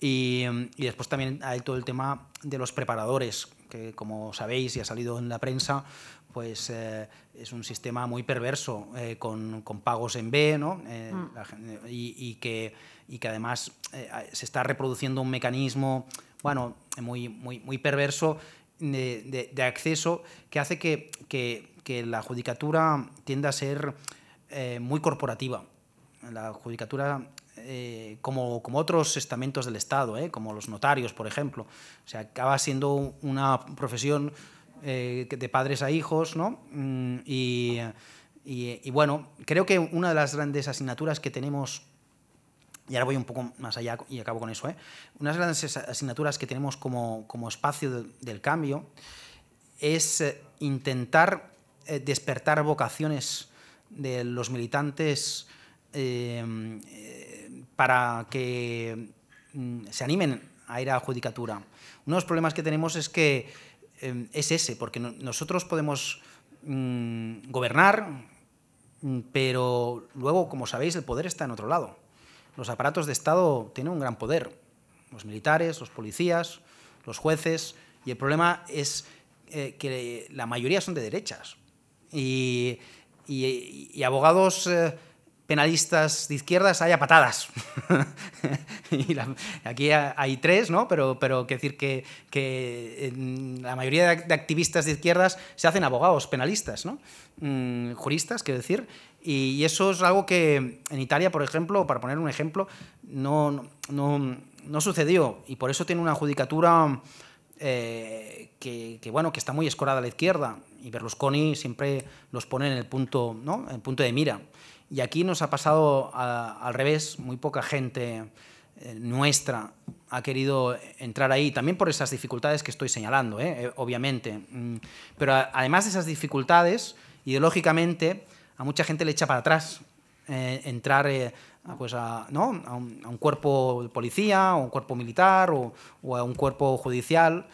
E: Y, mm, después también hay todo el tema de los preparadores, que como sabéis y ha salido en la prensa, pues eh, es un sistema muy perverso, eh, con, pagos en B, mm. y, que, que, además se está reproduciendo un mecanismo, bueno, muy, muy, muy perverso de, acceso que hace que, la judicatura tienda a ser eh, muy corporativa. La judicatura, eh, como, como, otros estamentos del Estado, eh, como los notarios, por ejemplo, o sea, acaba siendo una profesión de padres a hijos, mm, y bueno, creo que una de las grandes asignaturas que tenemos y ahora voy un poco más allá y acabo con eso, ¿eh? unas grandes asignaturas que tenemos como, espacio del cambio es eh, intentar eh, despertar vocaciones de los militantes para que mm, se animen a ir a la judicatura. Uno de los problemas que tenemos es que es ese, porque nosotros podemos mm, gobernar, mm, pero luego, como sabéis, el poder está en otro lado los aparatos de Estado tienen un gran poder. Los militares, los policías, los jueces. Y el problema es eh, que la mayoría son de derechas. Y, abogados... Eh, penalistas de izquierdas haya patadas. [laughs] aquí hay tres, ¿no? Pero, pero que decir que, eh, la mayoría de activistas de izquierdas se hacen abogados penalistas, ¿no? Mm, juristas, quiero decir. Y, eso es algo que en Italia, por ejemplo, para poner un ejemplo, no, sucedió. Y por eso tiene una judicatura eh, que, bueno, que está muy escorada a la izquierda. Y Berlusconi siempre los pone en el punto, ¿no? en el punto de mira. Y aquí nos ha pasado al revés, muy poca gente eh, nuestra ha querido entrar ahí, también por esas dificultades que estoy señalando, eh, eh, obviamente. Mm, pero además de esas dificultades, ideológicamente, a mucha gente le echa para atrás entrar pues, a, un, cuerpo de policía, o un cuerpo militar, o, a un cuerpo judicial,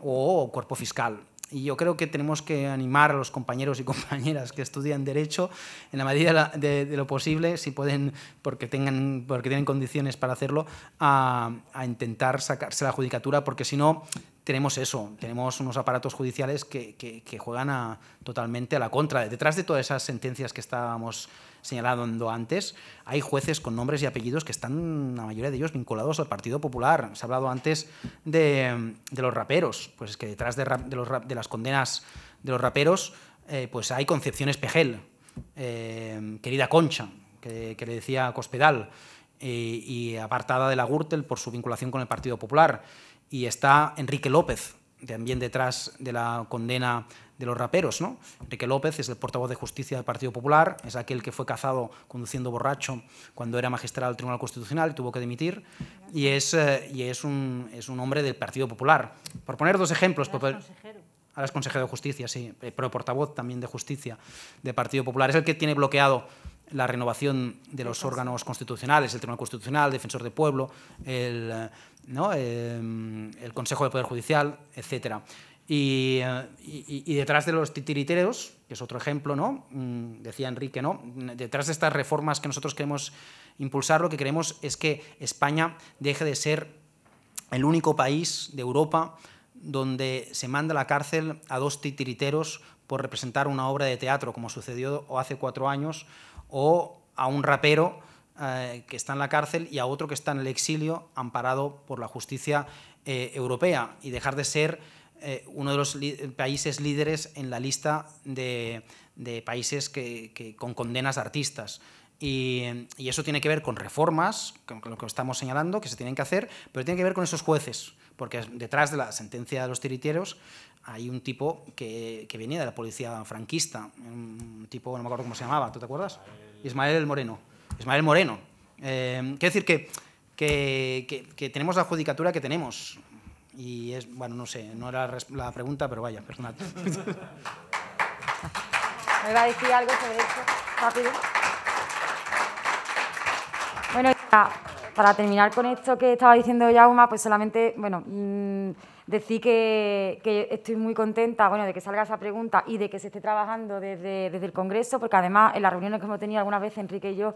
E: o, o cuerpo fiscal. Y yo creo que tenemos que animar a los compañeros y compañeras que estudian Derecho, en la medida de, lo posible, si pueden, porque, tengan, porque tienen condiciones para hacerlo, a, intentar sacarse la judicatura, porque si no, tenemos eso, tenemos unos aparatos judiciales que, juegan totalmente a la contra. Detrás de todas esas sentencias que estábamos señalando antes, hay jueces con nombres y apellidos que están, la mayoría de ellos, vinculados al Partido Popular. Se ha hablado antes de, los raperos, pues es que detrás de, las condenas de los raperos, eh, pues hay Concepción Espejel, eh, querida Concha, que, le decía Cospedal, y apartada de la Gürtel por su vinculación con el Partido Popular. Y está Enrique López, también detrás de la condena de los raperos. ¿no? Enrique López es el portavoz de justicia del Partido Popular, es aquel que fue cazado conduciendo borracho cuando era magistrado del Tribunal Constitucional y tuvo que dimitir, y es, eh, y es, un, es un hombre del Partido Popular. Por poner dos ejemplos... ahora es consejero de Justicia, sí, eh, pero portavoz también de Justicia del Partido Popular. Es el que tiene bloqueado la renovación de los órganos constitucionales, el Tribunal Constitucional, el Defensor del Pueblo, el, eh, el Consejo de Poder Judicial, etcétera eh, y, detrás de los titiriteros, que es otro ejemplo, ¿no? Mm, decía Enrique, ¿no? detrás de estas reformas que nosotros queremos impulsar, lo que queremos es que España deje de ser el único país de Europa donde se manda a la cárcel a dos titiriteros por representar una obra de teatro, como sucedió hace cuatro años, o a un rapero eh, que está en la cárcel y a otro que está en el exilio amparado por la justicia eh, europea, y dejar de ser eh, uno de los países líderes en la lista de, países que, con condenas a artistas. Y, eso tiene que ver con reformas, con lo que estamos señalando, que se tienen que hacer, pero tiene que ver con esos jueces, porque detrás de la sentencia de los tiriteros hay un tipo que, venía de la policía franquista, un tipo, no me acuerdo cómo se llamaba, ¿tú te acuerdas? Ismael Moreno. Ismael Moreno. Eh, quiero decir que, que, tenemos la judicatura que tenemos. Y es, bueno, no sé, no era la pregunta, pero vaya, personal. [laughs]
C: Me iba a decir algo sobre esto, rápido. Bueno, para terminar con esto que estaba diciendo Yauma, pues solamente, bueno, mm, decir que, estoy muy contenta, bueno, de que salga esa pregunta y de que se esté trabajando desde, desde el Congreso, porque además en las reuniones que hemos tenido algunas veces Enrique y yo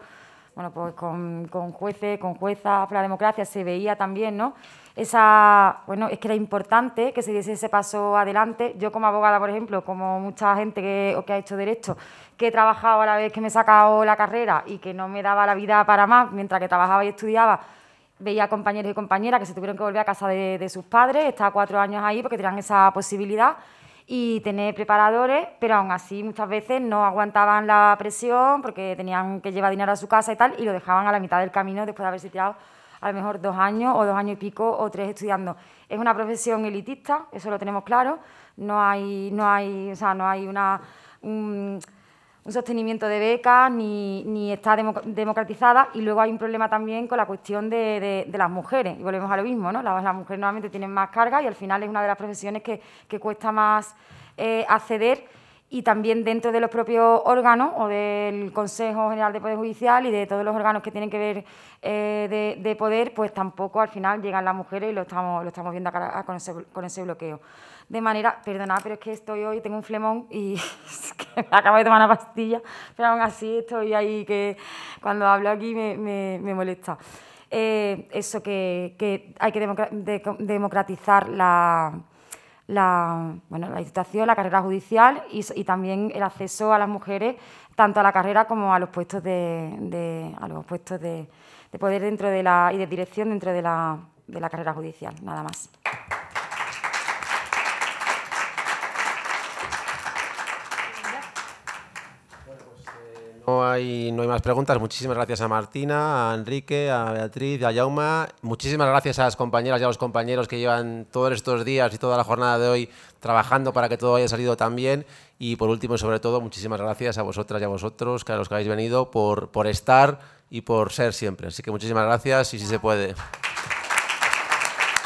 C: bueno, pues con, con jueces, con juezas para la democracia, se veía también, ¿no? Esa, bueno, es que era importante que se diese ese paso adelante. Yo como abogada, por ejemplo, como mucha gente que, que ha hecho derecho, que he trabajado a la vez que me he sacado la carrera y que no me daba la vida para más, mientras que trabajaba y estudiaba, veía compañeros y compañeras que se tuvieron que volver a casa de, de sus padres, estaba cuatro años ahí porque tenían esa posibilidad y tener preparadores, pero aún así muchas veces no aguantaban la presión porque tenían que llevar dinero a su casa y tal, y lo dejaban a la mitad del camino después de haberse tirado a lo mejor dos años o dos años y pico o tres estudiando. Es una profesión elitista, eso lo tenemos claro, no hay, no hay, o sea, no hay una un sostenimiento de becas ni, está democratizada y luego hay un problema también con la cuestión de, las mujeres y volvemos a lo mismo, ¿no? Las, mujeres normalmente tienen más carga y al final es una de las profesiones que, cuesta más eh, acceder y también dentro de los propios órganos o del Consejo General de Poder Judicial y de todos los órganos que tienen que ver eh, de, de, poder, pues tampoco al final llegan las mujeres y lo estamos, lo estamos viendo con, ese, con ese bloqueo de manera, perdonad, pero es que estoy hoy, tengo un flemón y [laughs] me acabo de tomar una pastilla, pero aún así estoy ahí que cuando hablo aquí me, molesta. Eh, eso que, hay que democratizar la, la, bueno, la la carrera judicial y, y, también el acceso a las mujeres, tanto a la carrera como a los puestos de, de a los puestos de, de, poder dentro de la, y de dirección dentro de la, de la carrera judicial, nada más.
A: No hay, no hay más preguntas. Muchísimas gracias a Martina, a Enrique, a Beatriz, a Yauma. Muchísimas gracias a las compañeras y a los compañeros que llevan todos estos días y toda la jornada de hoy trabajando para que todo haya salido tan bien. Y por último, y sobre todo, muchísimas gracias a vosotras y a vosotros, que a los que habéis venido, por, por estar y por ser siempre. Así que muchísimas gracias y si se puede.